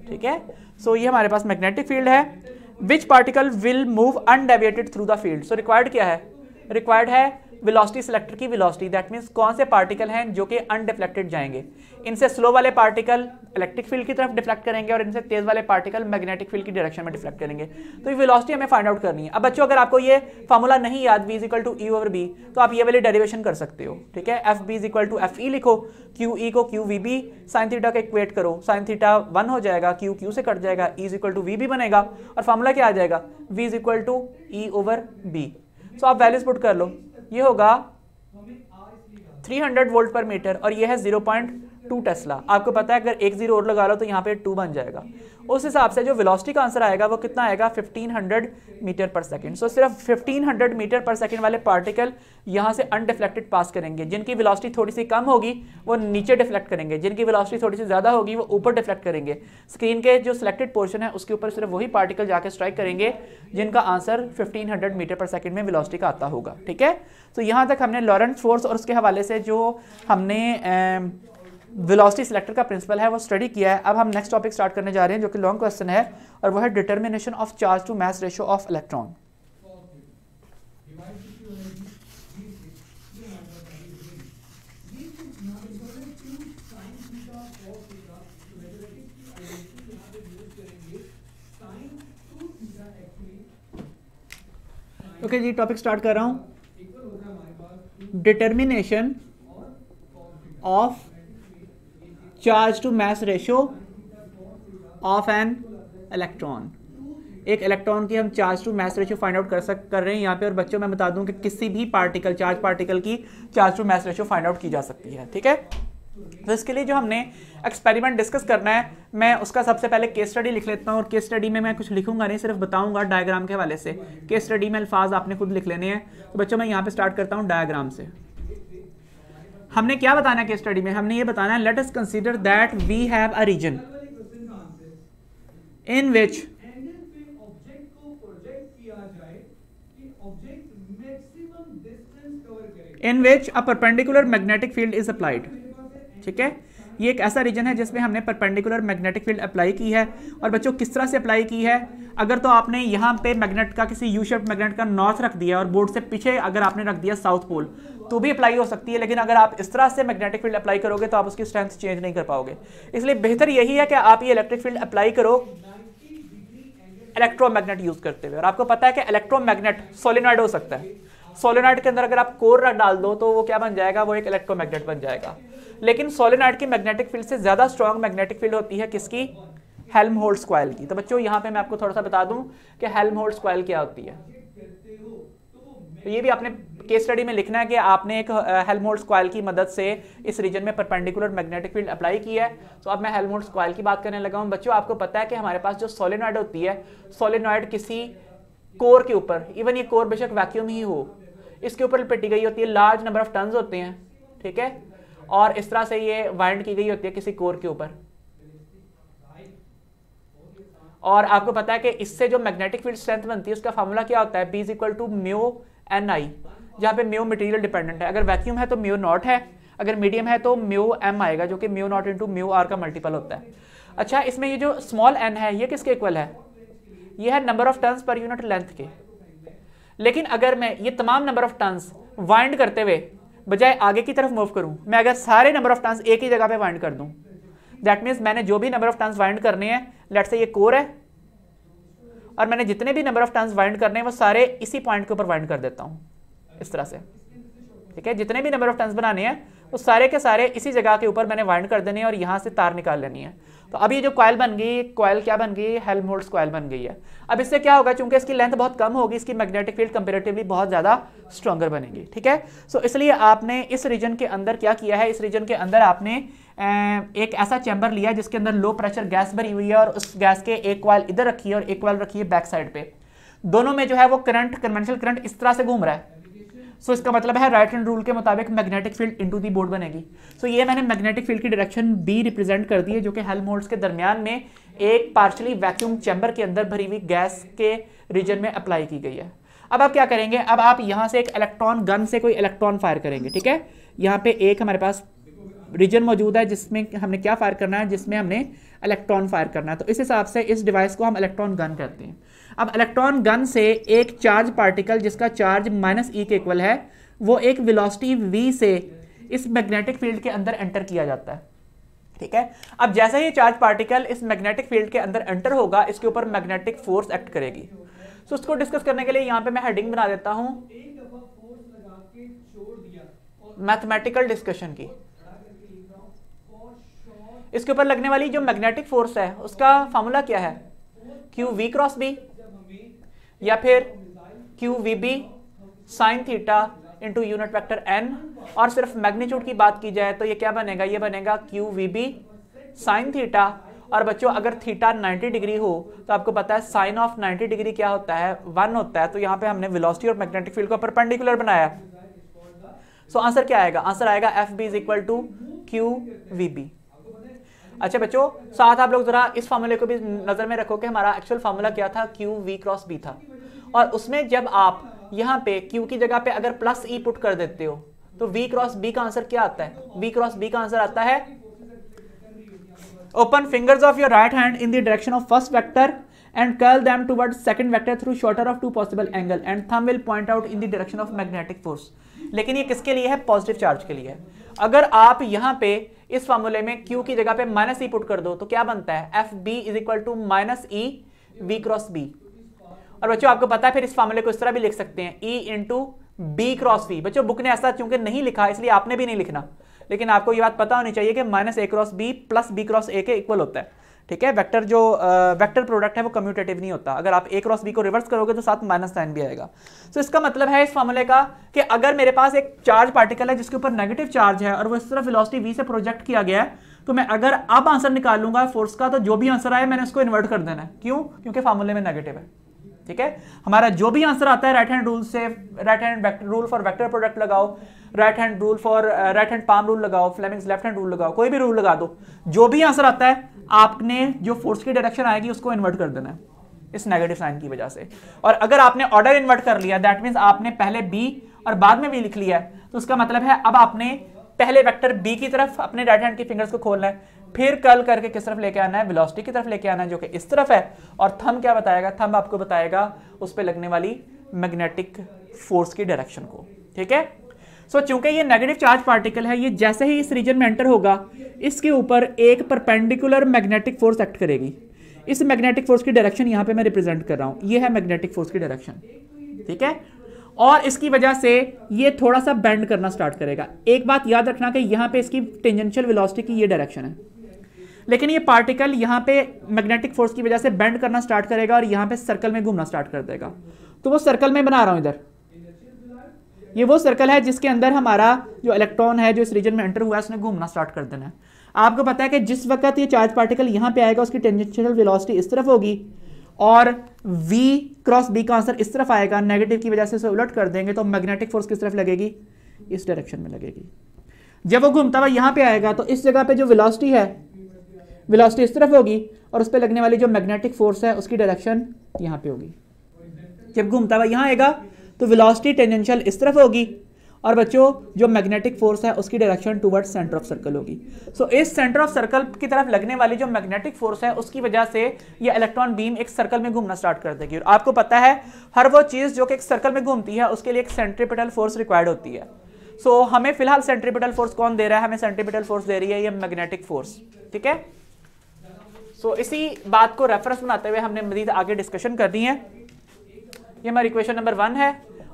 ठीक है सो so, ये हमारे पास मैग्नेटिक फील्ड है which particle will move undeviated through the field so required क्या है रिक्वायर्ड है विलॉसिटी सिलेक्टर की विलॉसिटी दैट मीन्स कौन से पार्टिकल हैं जो कि अनडिफ्लेक्टेड जाएंगे इनसे स्लो वाले पार्टिकल इलेक्ट्रिक फील्ड की तरफ डिफ्लेक्ट करेंगे और इनसे तेज वाले पार्टिकल मैग्नेटिक फील्ड की डायरेक्शन में डिफ्लेक्ट करेंगे तो ये विलॉसिटी हमें फाइंड आउट करनी है अब बच्चों अगर आपको ये फॉर्मूला नहीं याद V is equal to E over B तो आप ये वाले डेरिवेशन कर सकते हो ठीक है F B is equal to F E लिखो क्यू ई e को Q we B sine theta का इक्वेट करो साइन थीटा वन हो जाएगा क्यू क्यू से कट जाएगा E is equal to V B बनेगा और फॉर्मूला क्या आ जाएगा V is equal to E over B so आप वैल्यूज पुट कर लो ये होगा 300 वोल्ट पर मीटर और ये है टू टेस्ला आपको पता है अगर एक जीरो और लगा लो तो यहाँ पे टू बन जाएगा उस हिसाब से जो वेलोसिटी का आंसर आएगा वो कितना आएगा 1500 metre per second so so, सिर्फ 1500 मीटर पर सेकंड वाले पार्टिकल यहाँ से अनडिफ्लेक्टेड पास करेंगे जिनकी वेलोसिटी थोड़ी सी कम होगी वो नीचे डिफ्लेक्ट करेंगे जिनकी वेलोसिटी थोड़ी सी ज़्यादा होगी वो ऊपर डिफ्लेक्ट करेंगे स्क्रीन के जो सिलेक्टेड पोर्शन है उसके ऊपर सिर्फ वही पार्टिकल जाकर स्ट्राइक करेंगे जिनका answer fifteen meter per second में विलॉसिटी का आता होगा ठीक है तो यहाँ तक हमने लॉरेंट फोर्स और उसके हवाले से जो हमने वेलोसिटी सिलेक्टर का प्रिंसिपल है वो स्टडी किया है अब हम नेक्स्ट टॉपिक स्टार्ट करने जा रहे हैं जो कि लॉन्ग क्वेश्चन है और वो है determination of charge to mass ratio of electron okay okay, जी टॉपिक स्टार्ट कर रहा हूं determination of charge to mass ratio of an electron एक इलेक्ट्रॉन की हम charge to mass ratio find out कर सक कर रहे हैं यहाँ पे और बच्चों मैं बता दूं कि किसी भी पार्टिकल चार्ज पार्टिकल की charge to mass ratio find out की जा सकती है ठीक है तो इसके लिए जो हमने एक्सपेरिमेंट डिस्कस करना है मैं उसका सबसे पहले केस स्टडी लिख लेता हूँ और केस स्टडी में मैं कुछ लिखूंगा नहीं सिर्फ बताऊंगा डायग्राम के हवाले से केस स्टडी में अल्फाज आपने खुद लिख लेने हैं तो बच्चों मैं यहाँ पे स्टार्ट करता हूँ डायग्राम से हमने क्या बताना है स्टडी में हमने ये बताना है let us consider that we have a region in which in which a perpendicular magnetic field is applied ठीक है ये एक ऐसा रीजन है जिसमें हमने परपेंडिकुलर मैग्नेटिक फील्ड अप्लाई की है और बच्चों किस तरह से अप्लाई की है अगर तो आपने यहाँ पे मैग्नेट का किसी यू शेप मैग्नेट का नॉर्थ रख दिया और बोर्ड से पीछे अगर आपने रख दिया साउथ पोल तो भी अप्लाई हो सकती है लेकिन अगर आप इस तरह से मैग्नेटिक फील्ड अप्लाई करोगे तो आप उसकी स्ट्रेंथ चेंज नहीं कर पाओगे इसलिए बेहतर यही है कि आप ये इलेक्ट्रिक फील्ड अप्लाई करो इलेक्ट्रोमैग्नेट यूज करते हुए और आपको पता है कि इलेक्ट्रोमैग्नेट सोलिनॉइड हो सकता है सोलिनाइड के अंदर अगर आप कोर डाल दो तो वो क्या बन जाएगा वो एक इलेक्ट्रोमैग्नेट बन जाएगा लेकिन सोलेनाइड की मैग्नेटिक फील्ड से ज़्यादा स्ट्रॉन्ग मैग्नेटिक फील्ड होती है किसकी हेल्म होल्ड स्क्वाइल की तो बच्चों यहां पे मैं आपको थोड़ा सा बता दूं कि हेल्म होल्ड स्क्वाइल क्या होती है तो ये भी आपने केस स्टडी में लिखना है कि आपने एक हेल्म होल्ड स्क्वाइल की मदद से इस रीजन में परपेंडिकुलर मैग्नेटिक फील्ड अप्लाई की है तो अब मैं हेल्म होल्ड स्क्वाइल की बात करने लगा हूँ बच्चों आपको पता है कि हमारे पास जो सोलिनॉइड होती है सोलिनॉइड किसी कोर के ऊपर इवन ये कोर बेशक वैक्यूम ही हो इसके ऊपर लपेटी गई होती है लार्ज नंबर ऑफ टन्स होते हैं ठीक है और इस तरह से ये वाइंड की गई होती है किसी कोर के ऊपर और आपको पता है कि इससे जो मैग्नेटिक फील्ड स्ट्रेंथ बनती है उसका फॉर्मूला क्या होता है B is equal to mu N I जहाँ पे म्यू मटेरियल डिपेंडेंट है अगर वैक्यूम है तो म्यो नॉट है अगर मीडियम है तो म्यो एम आएगा जो कि mu naught into mu R का मल्टीपल होता है अच्छा इसमें ये जो स्मॉल एन है ये किसके इक्वल है ये है number of turns per unit length के लेकिन अगर मैं ये तमाम नंबर ऑफ टर्न्स वाइंड करते हुए बजाय आगे की तरफ मूव करूं मैं अगर सारे नंबर ऑफ टर्न्स एक ही जगह पे वाइंड कर दूं दैट मीन्स मैंने जो भी नंबर ऑफ टर्न्स वाइंड करने हैं लेट से ये कोर है और मैंने जितने भी नंबर ऑफ टर्न्स वाइंड करने हैं वो सारे इसी पॉइंट के ऊपर वाइंड कर देता हूँ इस तरह से ठीक है जितने भी नंबर ऑफ टर्न्स बनाने हैं वो सारे के सारे इसी जगह के ऊपर मैंने वाइंड कर देने हैं और यहाँ से तार निकाल लेनी है तो अब ये जो कॉयल बन गई कॉयल क्या बन गई हेलमोल्ड्स कॉयल बन गई है अब इससे क्या होगा चूंकि इसकी लेंथ बहुत कम होगी इसकी मैग्नेटिक फील्ड कंपेरेटिवली बहुत ज़्यादा स्ट्रॉगर बनेगी ठीक है सो so, इसलिए आपने इस रीजन के अंदर क्या किया है इस रीजन के अंदर आपने एक ऐसा चैम्बर लिया जिसके अंदर लो प्रेशर गैस भरी हुई है और उस गैस के एक क्वाइल इधर रखी है और एक क्वाइल रखी है बैक साइड पे दोनों में जो है वो करंट कन्वेंशनल करंट इस तरह से घूम रहा है सो so, इसका मतलब है राइट हैंड रूल के मुताबिक magnetic field into the board बनेगी सो so, ये मैंने मैग्नेटिक फील्ड की डायरेक्शन बी रिप्रेजेंट कर दी है जो कि हेलमोल्ड्स के दरमियान में एक पार्शली वैक्यूम चैम्बर के अंदर भरी हुई गैस के रीजन में अप्लाई की गई है अब आप क्या करेंगे अब आप यहाँ से एक इलेक्ट्रॉन गन से कोई इलेक्ट्रॉन फायर करेंगे ठीक है यहाँ पे एक हमारे पास रीजन मौजूद है जिसमें हमने क्या फायर करना है जिसमें हमने इलेक्ट्रॉन फायर करना है तो इस हिसाब से इस डिवाइस को हम इलेक्ट्रॉन गन कहते हैं अब इलेक्ट्रॉन गन से एक चार्ज पार्टिकल जिसका चार्ज माइनस ई के इक्वल है वो एक विलोसिटी वी से इस मैग्नेटिक फील्ड के अंदर एंटर किया जाता है ठीक है अब जैसे ही चार्ज पार्टिकल इस मैग्नेटिक फील्ड के अंदर एंटर होगा इसके ऊपर मैग्नेटिक फोर्स एक्ट करेगी सो so, डिस्कस करने के लिए यहां पे मैं हेडिंग बना देता हूं मैथमेटिकल डिस्कशन की इसके ऊपर लगने वाली जो मैग्नेटिक फोर्स है उसका फॉर्मूला क्या है क्यू वी क्रॉस बी या फिर q we B sine theta into unit vector n और सिर्फ मैग्नीट्यूड की बात की जाए तो ये क्या बनेगा ये बनेगा q we B sine theta और बच्चों अगर थीटा 90 डिग्री हो तो आपको पता है साइन ऑफ 90 डिग्री क्या होता है वन होता है तो यहाँ पे हमने वेलोसिटी और मैग्नेटिक फील्ड को परपेंडिकुलर बनाया सो so, आंसर क्या आएगा आंसर आएगा F B is equal to Q we B अच्छा बच्चों साथ आप लोग जरा इस फॉर्मूले को भी नजर में रखो कि हमारा एक्चुअल फॉर्मूला क्या था क्यू वी क्रॉस बी था और उसमें जब आप यहाँ पे क्यू की जगह पे अगर प्लस ई पुट कर देते हो तो वी क्रॉस बी का आंसर क्या आता है वी क्रॉस बी का आंसर आता है open fingers of your right hand in the direction of first vector and curl them towards second vector through shorter of two possible angle and thumb will point out in the direction of magnetic force लेकिन ये किसके लिए है positive charge के लिए है अगर आप यहां पे इस फॉर्मूले में क्यू की जगह पे माइनस ई पुट कर दो तो क्या बनता है F B is equal to minus e B cross B और बच्चों आपको पता है फिर इस फॉर्मूले को इस तरह भी लिख सकते हैं e into B cross B बच्चों बुक ने ऐसा चूंकि नहीं लिखा इसलिए आपने भी नहीं लिखना लेकिन आपको ये बात पता होनी चाहिए कि minus A cross B plus B cross A के इक्वल होता है ठीक है वेक्टर जो वेक्टर प्रोडक्ट है वो कम्यूटेटिव नहीं होता अगर आप ए क्रॉस बी को रिवर्स करोगे तो साथ माइनस साइन भी आएगा सो so, इसका मतलब है इस फॉर्मूले का कि अगर मेरे पास एक चार्ज पार्टिकल है जिसके ऊपर नेगेटिव चार्ज है और वो इस तरह फिलोसिटी वी से प्रोजेक्ट किया गया है तो मैं अगर अब आंसर निकालूंगा फोर्स का तो जो भी आंसर आया मैंने उसको इन्वर्ट कर देना है क्यों क्योंकि फॉर्मूले में नेगेटिव है ठीक है हमारा जो भी आंसर आता है राइट हैंड रूल से right hand rule for vector product लगाओ right hand rule for right hand palm rule लगाओ फ्लेमिंग्स लेफ्ट हैंड रूल लगाओ कोई भी रूल लगा दो जो भी आंसर आता है आपने जो फोर्स की डायरेक्शन आएगी उसको इन्वर्ट कर देना है इस नेगेटिव साइन की वजह से और अगर आपने ऑर्डर इन्वर्ट कर लिया दैट मीन्स आपने पहले बी और बाद में बी लिख लिया तो उसका मतलब है अब आपने पहले वेक्टर बी की तरफ अपने राइट हैंड की फिंगर्स को खोलना है फिर कल करके किस तरफ लेके आना है वेलोसिटी की तरफ लेके आना है जो कि इस तरफ है और थम क्या बताएगा थम आपको बताएगा उस पर लगने वाली मैग्नेटिक फोर्स की डायरेक्शन को ठीक है सो so, चूंकि ये नेगेटिव चार्ज पार्टिकल है ये जैसे ही इस रीजन में एंटर होगा इसके ऊपर एक परपेंडिकुलर मैग्नेटिक फोर्स एक्ट करेगी इस मैग्नेटिक फोर्स की डायरेक्शन यहां पे मैं रिप्रेजेंट कर रहा हूं ये है मैग्नेटिक फोर्स की डायरेक्शन ठीक है और इसकी वजह से ये थोड़ा सा बैंड करना स्टार्ट करेगा एक बात याद रखना कि यहां पे इसकी टेंजेंशियल वेलोसिटी की ये डायरेक्शन है लेकिन ये पार्टिकल यहाँ पे मैग्नेटिक फोर्स की वजह से बेंड करना स्टार्ट करेगा और यहाँ पे सर्कल में घूमना स्टार्ट कर देगा तो वो सर्कल में बना रहा हूँ इधर ये वो सर्कल है जिसके अंदर हमारा जो इलेक्ट्रॉन है जो इस रीजन में एंटर हुआ है उसने घूमना स्टार्ट कर देना है आपको पता है कि जिस वक्त ये चार्ज पार्टिकल यहाँ पे आएगा उसकी टेंजेंशियल वेलोसिटी इस तरफ होगी और v क्रॉस b का आंसर इस तरफ आएगा नेगेटिव की वजह से उसे उलट कर देंगे तो मैग्नेटिक फोर्स किस तरफ लगेगी इस डायरेक्शन में लगेगी जब वो घूमता हुआ यहाँ पे आएगा तो इस जगह पे जो वेलोसिटी है वेलोसिटी इस तरफ होगी और उस पर लगने वाली जो मैग्नेटिक फोर्स है उसकी डायरेक्शन यहाँ पे होगी जब घूमता हुआ यहाँ आएगा तो वेलोसिटी टेंजेंशियल इस तरफ होगी और बच्चों जो मैग्नेटिक फोर्स है उसकी direction toward centre of circle होगी सो so, इस सेंटर ऑफ सर्कल की तरफ लगने वाली जो मैग्नेटिक फोर्स है उसकी वजह से ये इलेक्ट्रॉन बीम एक सर्कल में घूमना स्टार्ट कर देगी और आपको पता है हर वो चीज़ जो कि एक सर्कल में घूमती है उसके लिए एक सेंट्रीपिटल फोर्स रिक्वायर्ड होती है सो so, हमें फिलहाल सेंट्रीपिटल फोर्स कौन दे रहा है हमें सेंट्रीपिटल फोर्स दे रही है ये मैग्नेटिक फोर्स ठीक है सो इसी बात को रेफरेंस बनाते हुए हमने मजीद आगे डिस्कशन कर दी है ये हमारी इक्वेशन नंबर वन है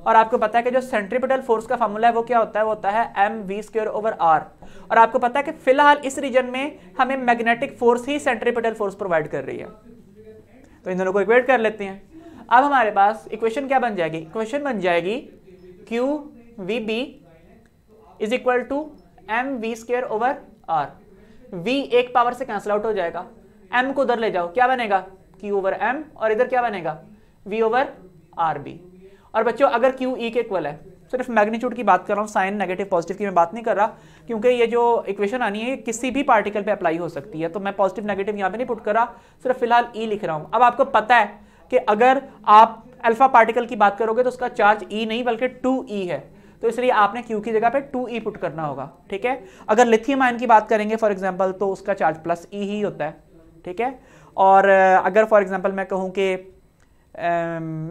और आपको पता है कि जो सेंट्रीपिटल फोर्स का फॉर्मूला है वो क्या होता है वो होता है m v square over r और आपको पता है कि फिलहाल इस रीजन में हमें मैग्नेटिक फोर्स ही सेंट्रीपिटल फोर्स प्रोवाइड कर रही है तो इन दोनों को इक्वेट कर लेते हैं अब हमारे पास इक्वेशन क्या बन जाएगी इक्वेशन बन जाएगी q we B is equal to m v square over r v एक पावर से कैंसिल आउट हो जाएगा एम को उधर ले जाओ क्या बनेगा क्यू ओवर एम और इधर क्या बनेगा वी ओवर आर बी और बच्चों अगर क्यू ई के इक्वल है सिर्फ मैग्नीट्यूड की बात कर रहा हूँ साइन नेगेटिव पॉजिटिव की मैं बात नहीं कर रहा क्योंकि ये जो इक्वेशन आनी है किसी भी पार्टिकल पे अप्लाई हो सकती है तो मैं पॉजिटिव नेगेटिव यहाँ पे नहीं पुट कर रहा सिर्फ फिलहाल ई e लिख रहा हूँ अब आपको पता है कि अगर आप अल्फा पार्टिकल की बात करोगे तो उसका चार्ज ई e नहीं बल्कि टू ई e है तो इसलिए आपने क्यू की जगह पर टू ई पुट करना होगा ठीक है अगर लिथियम आयन की बात करेंगे फॉर एग्जाम्पल तो उसका चार्ज प्लस ई ही होता है ठीक है और अगर फॉर एग्जांपल मैं कहूँ कि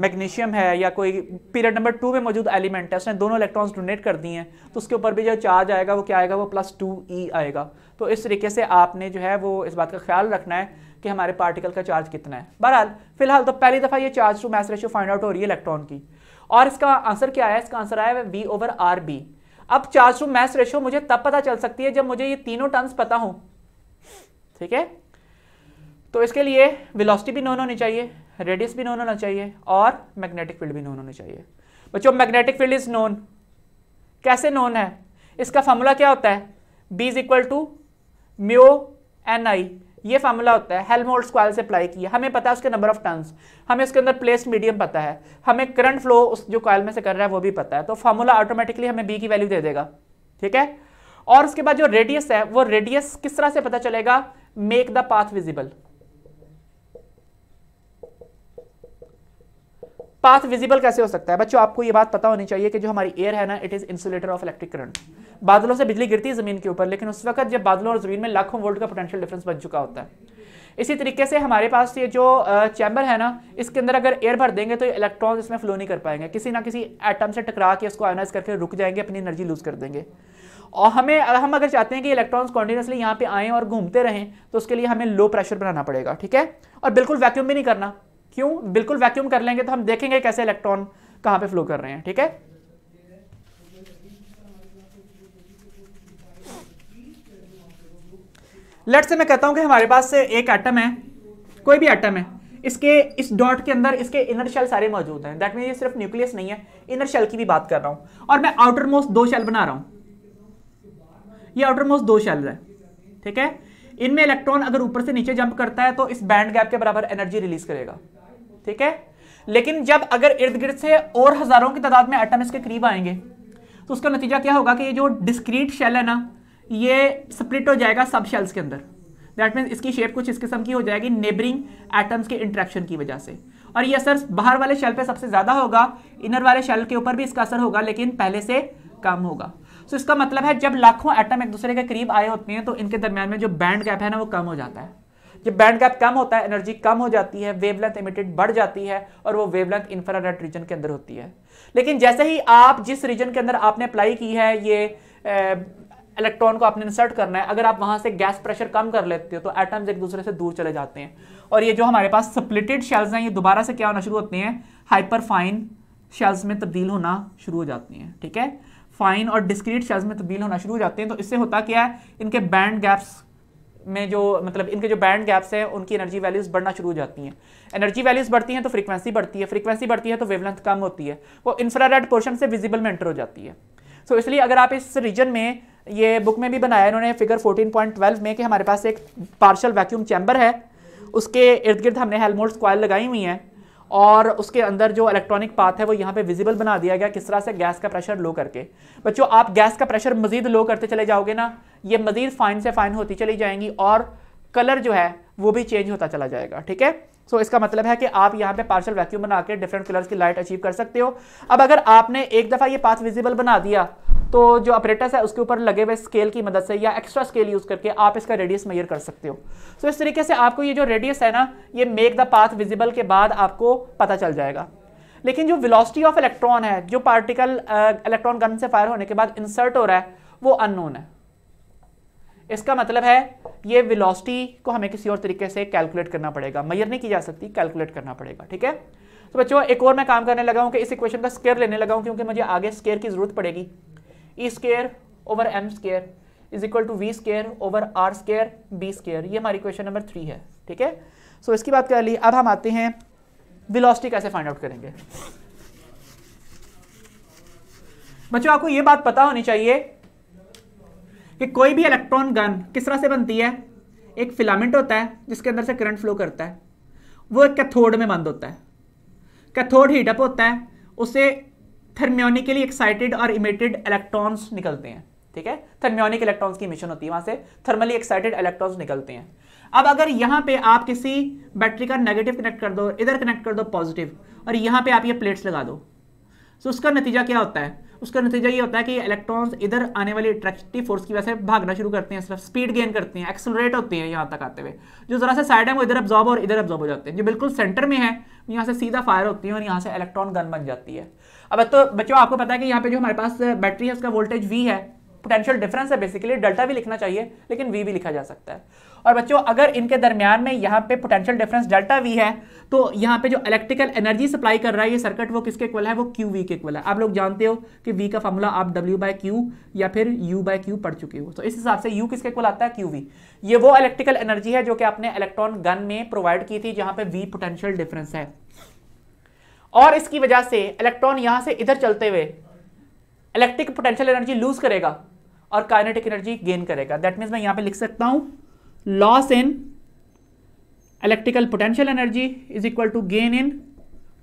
मैग्नीशियम है या कोई पीरियड नंबर टू में मौजूद एलिमेंट है उसने दोनों इलेक्ट्रॉन्स डोनेट कर दिए हैं तो उसके ऊपर भी जो चार्ज आएगा वो क्या आएगा वो प्लस टू ई आएगा तो इस तरीके से आपने जो है वो इस बात का ख्याल रखना है कि हमारे पार्टिकल का चार्ज कितना है बहरहाल फिलहाल तो पहली दफ़ा ये charge to mass ratio find out हो रही है इलेक्ट्रॉन की और इसका आंसर क्या है इसका आंसर आया वी ओवर आर बी अब चार्ज टू मैस रेशियो मुझे तब पता चल सकती है जब मुझे ये तीनों टर्म्स पता हो ठीक है तो इसके लिए वेलोसिटी भी नोन होनी चाहिए रेडियस भी नोन होना चाहिए और मैग्नेटिक फील्ड भी नोन होनी चाहिए बच्चों मैग्नेटिक फील्ड इज नोन कैसे नोन है इसका फॉर्मूला क्या होता है B is equal to mu n I ये फार्मूला होता है हेलमोल्ड स्क्वायर से अप्लाई किया हमें पता है उसके नंबर ऑफ टर्न्स हमें उसके अंदर प्लेस मीडियम पता है हमें करंट फ्लो उस जो कॉयल में से कर रहा है वो भी पता है तो फार्मूला ऑटोमेटिकली हमें बी की वैल्यू दे देगा ठीक है और उसके बाद जो रेडियस है वो रेडियस किस तरह से पता चलेगा make the path visible path visible कैसे हो सकता है बच्चों आपको ये बात पता होनी चाहिए कि जो हमारी एयर है ना it is insulator of electric current बादलों से बिजली गिरती है जमीन के ऊपर लेकिन उस वक्त जब बादलों और जमीन में लाखों वोल्ट का पोटेंशियल डिफरेंस बन चुका होता है इसी तरीके से हमारे पास ये जो चैम्बर है ना इसके अंदर अगर एयर भर देंगे तो इलेक्ट्रॉन इसमें फ्लो नहीं कर पाएंगे किसी ना किसी एटम से टकरा के उसको आयोनाइज करके रुक जाएंगे अपनी एनर्जी लूज कर देंगे और हमें हम अगर चाहते हैं कि इलेक्ट्रॉन्स कॉन्टीन्यूसली यहाँ पे आएँ और घूमते रहें तो उसके लिए हमें लो प्रेशर बनाना पड़ेगा ठीक है और बिल्कुल वैक्यूम भी नहीं करना क्यों बिल्कुल वैक्यूम कर लेंगे तो हम देखेंगे कैसे इलेक्ट्रॉन कहां पे फ्लो कर रहे हैं ठीक है लेट से मैं कहता हूं कि हमारे पास से एक एटम है कोई भी एटम है इसके इस डॉट के अंदर इसके इनर शेल सारे मौजूद हैं दैट मीन ये सिर्फ न्यूक्लियस नहीं है इनर शेल की भी बात कर रहा हूं और मैं आउटर मोस्ट दो शेल बना रहा हूं ये आउटर मोस्ट दो शेल है ठीक है इनमें इलेक्ट्रॉन अगर ऊपर से नीचे जंप करता है तो इस बैंड गैप के बराबर एनर्जी रिलीज करेगा ठीक है लेकिन जब अगर इर्द गिर्द से और हजारों की तादाद में एटम इसके करीब आएंगे तो उसका नतीजा क्या होगा कि ये जो डिस्क्रीट शेल है ना ये स्प्लिट हो जाएगा सब शेल्स के अंदर दैट मीन इसकी शेप कुछ इस किस्म की हो जाएगी नेबरिंग एटम्स के इंट्रैक्शन की वजह से और ये असर बाहर वाले शेल पे सबसे ज़्यादा होगा इनर वाले शेल के ऊपर भी इसका असर होगा लेकिन पहले से कम होगा सो so इसका मतलब है जब लाखों एटम एक दूसरे के करीब आए होते हैं तो इनके दरमियान में जो बैंड गैप है ना वो कम हो जाता है जब बैंड गैप कम होता है एनर्जी कम हो जाती है वेवलेंथ इमिटेड बढ़ जाती है और वो वेवलेंथ इंफ्रारेड रीजन के अंदर होती है लेकिन जैसे ही आप जिस रीजन के अंदर आपने अप्लाई की है ये इलेक्ट्रॉन को आपने इंसर्ट करना है अगर आप वहां से गैस प्रेशर कम कर लेते हो तो एटम्स एक दूसरे से दूर चले जाते हैं और ये जो हमारे पास स्प्लिटेड शेल्स हैं ये दोबारा से क्या होना शुरू होती हैं हाइपर फाइन शेल्स में तब्दील होना शुरू हो जाती हैं ठीक है फाइन और डिस्क्रीट शेल्स में तब्दील होना शुरू हो जाते हैं तो इससे होता क्या है इनके बैंड गैप्स में जो मतलब इनके जो बैंड गैप्स हैं उनकी एनर्जी वैल्यूज़ बढ़ना शुरू हो जाती हैं एनर्जी वैल्यूज़ बढ़ती हैं तो फ्रीक्वेंसी बढ़ती है फ्रीक्वेंसी बढ़ती है तो वेवलेंथ कम होती है वो इंफ्रारेड पोर्शन से विजिबल में एंटर हो जाती है सो so, इसलिए अगर आप इस रीजन में ये बुक में भी बनाया इन्होंने फिगर 14.12 में कि हमारे पास एक पार्शल वैक्यूम चैम्बर है उसके इर्द गिर्द हमने हेलमोल्ड स्क्वायर लगाई हुई हैं और उसके अंदर जो इलेक्ट्रॉनिक पाथ है वो यहाँ पे विजिबल बना दिया गया किस तरह से गैस का प्रेशर लो करके बच्चों आप गैस का प्रेशर मजीद लो करते चले जाओगे ना ये मजीद फाइन से फाइन होती चली जाएंगी और कलर जो है वो भी चेंज होता चला जाएगा ठीक है सो so, इसका मतलब है कि आप यहाँ पे पार्शल वैक्यूम बना के डिफरेंट कलर्स की लाइट अचीव कर सकते हो अब अगर आपने एक दफ़ा ये पाथ विजिबल बना दिया तो जो ऑपरेटर्स है उसके ऊपर लगे हुए स्केल की मदद से या एक्स्ट्रा स्केल यूज़ करके आप इसका रेडियस मेयर कर सकते हो सो so, इस तरीके से आपको ये जो रेडियस है ना ये मेक द पाथ विजिबल के बाद आपको पता चल जाएगा लेकिन जो विलॉसिटी ऑफ इलेक्ट्रॉन है जो पार्टिकल इलेक्ट्रॉन गन से फायर होने के बाद इंसर्ट हो रहा है वो अननोन है इसका मतलब है ये वेलोसिटी को हमें किसी और तरीके से कैलकुलेट करना पड़ेगा मैयर नहीं की जा सकती कैलकुलेट करना पड़ेगा ठीक है तो बच्चों एक और मैं काम करने लगा हूँ कि इस इक्वेशन का स्केयर लेने लगा हूँ क्योंकि मुझे आगे स्केयर की जरूरत पड़ेगी e square over m square is equal to v square over r square B square ये हमारी क्वेश्चन नंबर थ्री है ठीक है सो इसकी बात कर ली अब हम आते हैं विलॉसिटी कैसे फाइंड आउट करेंगे बच्चों आपको ये बात पता होनी चाहिए कि कोई भी इलेक्ट्रॉन गन किस तरह से बनती है एक फिलामेंट होता है जिसके अंदर से करंट फ्लो करता है वो एक कैथोड में बंद होता है कैथोड हीटअप होता है उसे थर्म्योनिकली एक्साइटेड और इमेटेड इलेक्ट्रॉन्स निकलते हैं ठीक है थर्म्योनिक इलेक्ट्रॉन्स की मिशन होती है वहां से थर्मली एक्साइटेड इलेक्ट्रॉन्स निकलते हैं अब अगर यहां पे आप किसी बैटरी का नेगेटिव कनेक्ट कर दो इधर कनेक्ट कर दो पॉजिटिव और यहां पे आप ये प्लेट्स लगा दो तो उसका नतीजा क्या होता है उसका नतीजा ये होता है कि इलेक्ट्रॉन्स इधर आने वाली अट्रैक्टिव फोर्स की वजह से भागना शुरू करते हैं सिर्फ स्पीड गेन करते हैं एक्सलरेट होते हैं यहाँ तक आते हुए जो जरा से साइड है वो इधर अब्जॉर्ब और इधर अब्जॉर्ब हो जाते हैं जो बिल्कुल सेंटर में है यहाँ से सीधा फायर होती है और यहाँ से इलेक्ट्रॉन गन बन जाती है अब तो बच्चों आपको पता है कि यहाँ पे जो हमारे पास बैटरी है उसका वोल्टेज वी है पोटेंशियल डिफरेंस है बेसिकली डेल्टा भी लिखना चाहिए लेकिन वी भी लिखा जा सकता है और बच्चों अगर इनके दरमियान में यहाँ पे पोटेंशियल डिफरेंस डेल्टा वी है तो यहाँ पे जो इलेक्ट्रिकल एनर्जी सप्लाई कर रहा है ये सर्किट वो किसके इक्वल है वो क्यू वी के इक्वल है आप लोग जानते हो कि वी का फॉर्मूला आप डब्ल्यू बाय क्यू या फिर यू बाय क्यू पढ़ चुके हो तो इस हिसाब से यू किसके इक्वल आता है क्यू वी ये वो इलेक्ट्रिकल एनर्जी है जो कि आपने इलेक्ट्रॉन गन में प्रोवाइड की थी जहाँ पे वी पोटेंशियल डिफरेंस है और इसकी वजह से इलेक्ट्रॉन यहाँ से इधर चलते हुए इलेक्ट्रिक पोटेंशियल एनर्जी लूज करेगा और काइनेटिक एनर्जी गेन करेगा दैट मीन्स मैं यहाँ पे लिख सकता हूँ loss in electrical potential energy is equal to gain in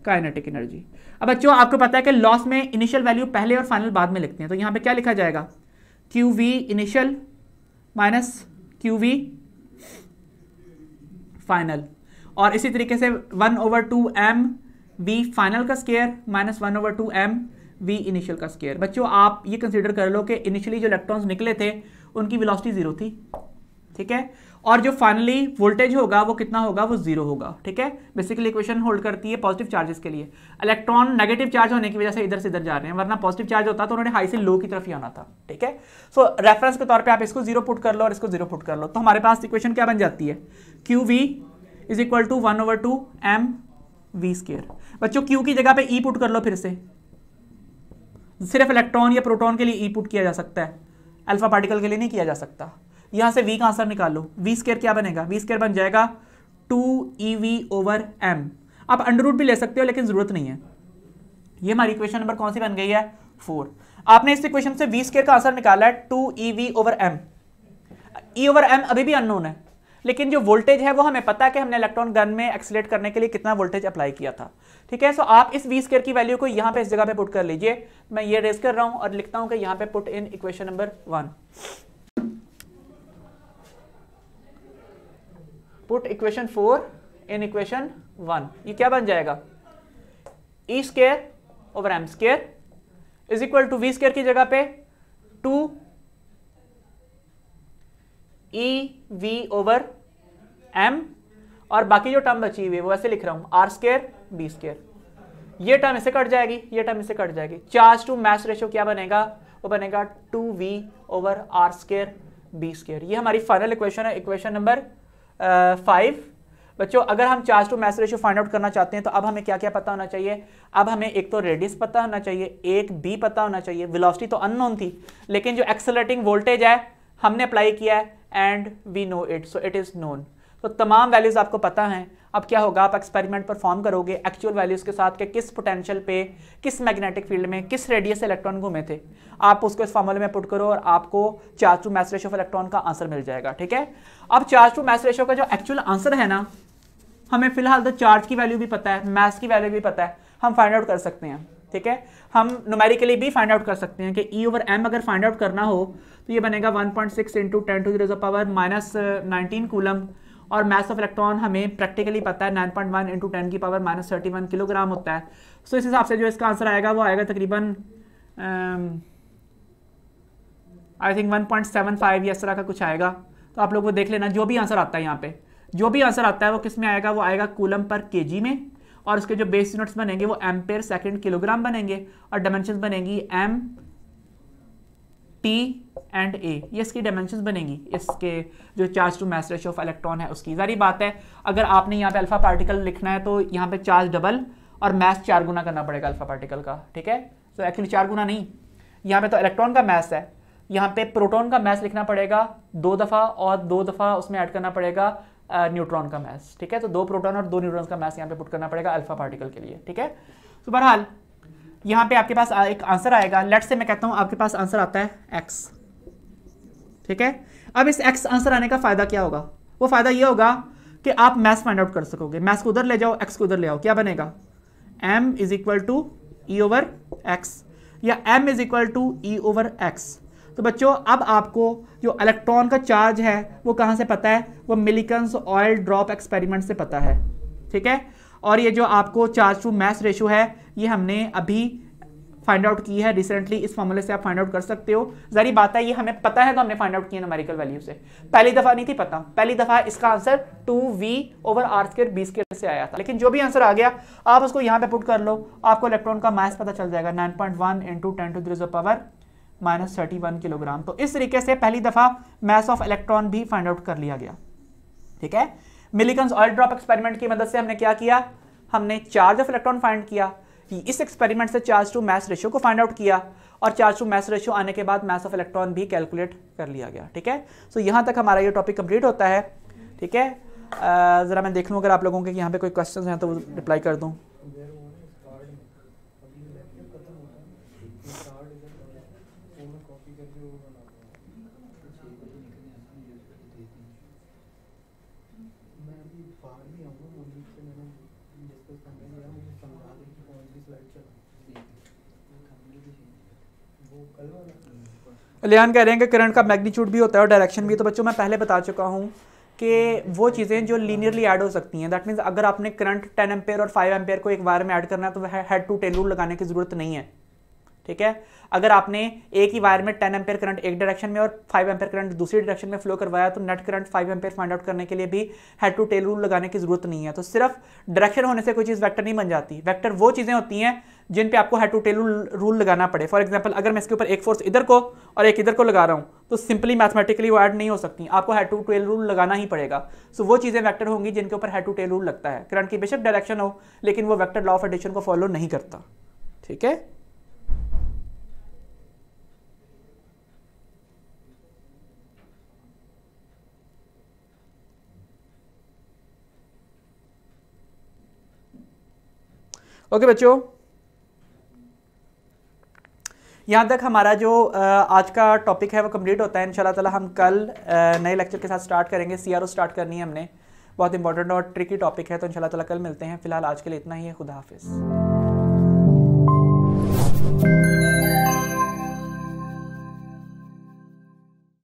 kinetic energy अब बच्चों आपको पता है कि लॉस में इनिशियल वैल्यू पहले और फाइनल बाद में लिखते हैं तो यहां पे क्या लिखा जाएगा Q v initial minus q v final और इसी तरीके से one over two m v final का square minus one over two m v initial का स्केयर बच्चों आप ये कंसिडर कर लो कि इनिशियली जो इलेक्ट्रॉन्स निकले थे उनकी वेलोसिटी जीरो थी ठीक है और जो फाइनली वोल्टेज होगा वो कितना होगा वो जीरो होगा ठीक है बेसिकली इक्वेशन होल्ड करती है पॉजिटिव चार्जेस के लिए इलेक्ट्रॉन नेगेटिव चार्ज होने की वजह से इधर से इधर जा रहे हैं वरना पॉजिटिव चार्ज होता तो उन्होंने हाई से लो की तरफ ही आना था ठीक है सो रेफरेंस के तौर पर आप इसको जीरो पुट कर लो और इसको जीरो पुट कर लो तो हमारे पास इक्वेशन क्या बन जाती है Q V is equal to one over two m v square बच्चों क्यू की जगह पर ई पुट कर लो फिर से सिर्फ इलेक्ट्रॉन या प्रोटॉन के लिए ई e पुट किया जा सकता है अल्फा पार्टिकल के लिए नहीं किया जा सकता यहां से वी का आंसर लो वी स्केयर क्या बनेगा वी स्केयर बन जाएगा two e V over m आप अंडर रूट भी ले सकते हो लेकिन ज़रूरत नहीं है ये हमारी इक्वेशन नंबर कौन सी बन गई है फोर आपने इस इक्वेशन से वी स्केयर का आंसर निकाला है two e V over m e over m अभी भी अननोन है लेकिन जो वोल्टेज है वो हमें पता है कि हमने इलेक्ट्रॉन गन में एक्सलेट करने के लिए कितना वोल्टेज अप्लाई किया था ठीक है सो आप इस वी स्केयर की वैल्यू को यहां पे इस जगह पे पुट कर लीजिए मैं ये रेस कर रहा हूं और लिखता हूं कि यहां पे put in equation number one put equation four in equation one ये क्या बन जाएगा e square over m square is equal to v square की जगह पे two e V over m और बाकी जो टर्म बची हुई है वो ऐसे लिख रहा हूं आर स्केयर बी स्केयर ये टर्म इसे कट जाएगी ये टर्म इसे कट जाएगी चार्ज टू मैस रेशियो क्या बनेगा वो बनेगा two we over r square B square ये हमारी फाइनल इक्वेशन है इक्वेशन नंबर फाइव बच्चों अगर हम charge to mass ratio find out करना चाहते हैं तो अब हमें क्या क्या पता होना चाहिए अब हमें एक तो रेडियस पता होना चाहिए एक बी पता होना चाहिए विलॉसिटी तो अननोन थी लेकिन जो एक्सेलरेटिंग वोल्टेज है हमने अप्लाई किया है and we know it so it is known तो तमाम वैल्यूज़ आपको पता हैं अब क्या होगा आप एक्सपेरिमेंट परफॉर्म करोगे एक्चुअल वैल्यूज़ के साथ के किस पोटेंशियल पे किस मैग्नेटिक फील्ड में किस रेडियस इलेक्ट्रॉन घूमे थे आप उसको इस फॉर्मूले में पुट करो और आपको charge to mass ratio of electron का आंसर मिल जाएगा ठीक है अब चार्ज टू मैस रेशो का जो एक्चुअल आंसर है ना हमें फिलहाल तो चार्ज की वैल्यू भी पता है मैस की वैल्यू भी पता है हम फाइंड आउट कर सकते हैं ठीक है हम नोमेरिकली भी फाइंड आउट कर सकते हैं कि ई ओवर एम अगर फाइंड आउट करना हो तो ये बनेगा 1.6 point six into ten to zero power minus nineteen coulomb और मास ऑफ इलेक्ट्रॉन हमें प्रैक्टिकली पता है 9.1 पॉइंट वन इंटू टेन की power minus thirty one kilogram होता है सो so, इस हिसाब से जो इसका आंसर आएगा वो आएगा तकरीबन आई थिंक 1.75 या इस तरह का कुछ आएगा तो आप लोग वो देख लेना जो भी आंसर आता है यहाँ पे जो भी आंसर आता है वो किस में आएगा वो आएगा कूलम पर के में और उसके जो बेस यूनिट्स बनेंगे वो एम एम्पेयर सेकेंड किलोग्राम बनेंगे और डायमेंशन बनेगी एम टी एंड ए ये इसकी डायमेंशन बनेगी इसके जो charge to mass ratio of electron है उसकी सारी बात है अगर आपने यहाँ पे अल्फा पार्टिकल लिखना है तो यहाँ पे चार्ज डबल और मैस चार गुना करना पड़ेगा अल्फा पार्टिकल का ठीक है सो एक्चुअली चार गुना नहीं यहाँ पे तो इलेक्ट्रॉन का मैस है यहाँ पे प्रोटोन का मैस लिखना पड़ेगा दो दफ़ा और दो दफ़ा उसमें ऐड करना पड़ेगा न्यूट्रॉन का मैस ठीक है तो दो प्रोटोन और दो न्यूट्रॉन का मैस यहाँ पे पुट करना पड़ेगा अल्फा पार्टिकल के लिए ठीक है तो बहरहाल यहां पे आपके पास एक आंसर आएगा लेट से मैं कहता हूं आपके पास आंसर आता है एक्स ठीक है अब इस एक्स आंसर आने का फ़ायदा क्या होगा वो फ़ायदा ये होगा कि आप मैथ्स फाइंड आउट कर सकोगे मैथ्स को उधर ले जाओ एक्स को उधर ले आओ क्या बनेगा m is equal to E over x या m is equal to E over x तो बच्चों अब आपको जो इलेक्ट्रॉन का चार्ज है वो कहाँ से पता है वो मिलिकन्स ऑयल ड्रॉप एक्सपेरिमेंट से पता है ठीक है और ये जो आपको चार्ज टू मैस रेशो है ये हमने अभी फाइंड आउट की है रिसेंटली इस फॉर्मूले से आप फाइंड आउट कर सकते हो जारी बात है ये हमें पता है तो हमने फाइंड आउट किया नमेरिकल वैल्यू से पहली दफा नहीं थी पता पहली दफा इसका आंसर two we over r square B square से आया था लेकिन जो भी आंसर आ गया आप उसको यहाँ पे पुट कर लो आपको इलेक्ट्रॉन का मास पता चल जाएगा nine point one into ten to three power minus thirty one kilogram तो इस तरीके से पहली दफा मैस ऑफ इलेक्ट्रॉन भी फाइंड आउट कर लिया गया ठीक है मिलिकन्स ऑयल ड्रॉप एक्सपेरिमेंट की मदद से हमने क्या किया हमने चार्ज ऑफ इलेक्ट्रॉन फाइंड किया इस एक्सपेरिमेंट से चार्ज टू मैस रेशियो को फाइंड आउट किया और चार्ज टू मैस रेशियो आने के बाद मैस ऑफ इलेक्ट्रॉन भी कैलकुलेट कर लिया गया ठीक है सो so, यहाँ तक हमारा ये टॉपिक कंप्लीट होता है ठीक है ज़रा मैं देख लूँ अगर आप लोगों के यहाँ पे कोई क्वेश्चन हैं तो रिप्लाई कर दूँ अलियान कह रहे हैं कि करंट का मैग्नीट्यूड भी होता है और डायरेक्शन भी तो बच्चों मैं पहले बता चुका हूँ कि वो चीज़ें जो लीनियरली ऐड हो सकती हैं दैट मीन्स अगर आपने करंट टेन एम्पेयर और फाइव एम्पेयर को एक वायर में ऐड करना है तो वह हेड टू टेल रूल लगाने की ज़रूरत नहीं है ठीक है अगर आपने एक ही वायर में टेन एम्पेयर करंट एक डायरेक्शन में और फाइव एम्पेयर करंट दूसरी डायरेक्शन में फ्लो करवाया तो net current five ampere find out करने के लिए भी हेड टू टेल रूल लगाने की जरूरत नहीं है तो सिर्फ डायरेक्शन होने से कोई चीज़ वैक्टर नहीं बन जाती वैक्टर वो चीज़ें होती हैं जिन पे आपको हेड टू टेल रूल लगाना पड़े फॉर एग्जाम्पल अगर मैं इसके ऊपर एक फोर्स इधर को और एक इधर को लगा रहा हूँ तो सिंपली मैथमेटिकली वो ऐड नहीं हो सकती आपको हेड टू टेल रूल लगाना ही पड़ेगा सो so, वो चीज़ें वैक्टर होंगी जिनके ऊपर हेड टू टेल रूल लगता है करंट की बेशक डायरेक्शन हो लेकिन वो वैक्टर लॉ ऑफ एडिशन को फॉलो नहीं करता ठीक है ओके बच्चों यहाँ तक हमारा जो आज का टॉपिक है वो कंप्लीट होता है इंशाल्लाह ताला हम कल नए लेक्चर के साथ स्टार्ट करेंगे सीआरओ स्टार्ट करनी है हमने बहुत इंपॉर्टेंट और ट्रिकी टॉपिक है तो इंशाल्लाह ताला कल मिलते हैं फिलहाल आज के लिए इतना ही है खुदा हाफिज़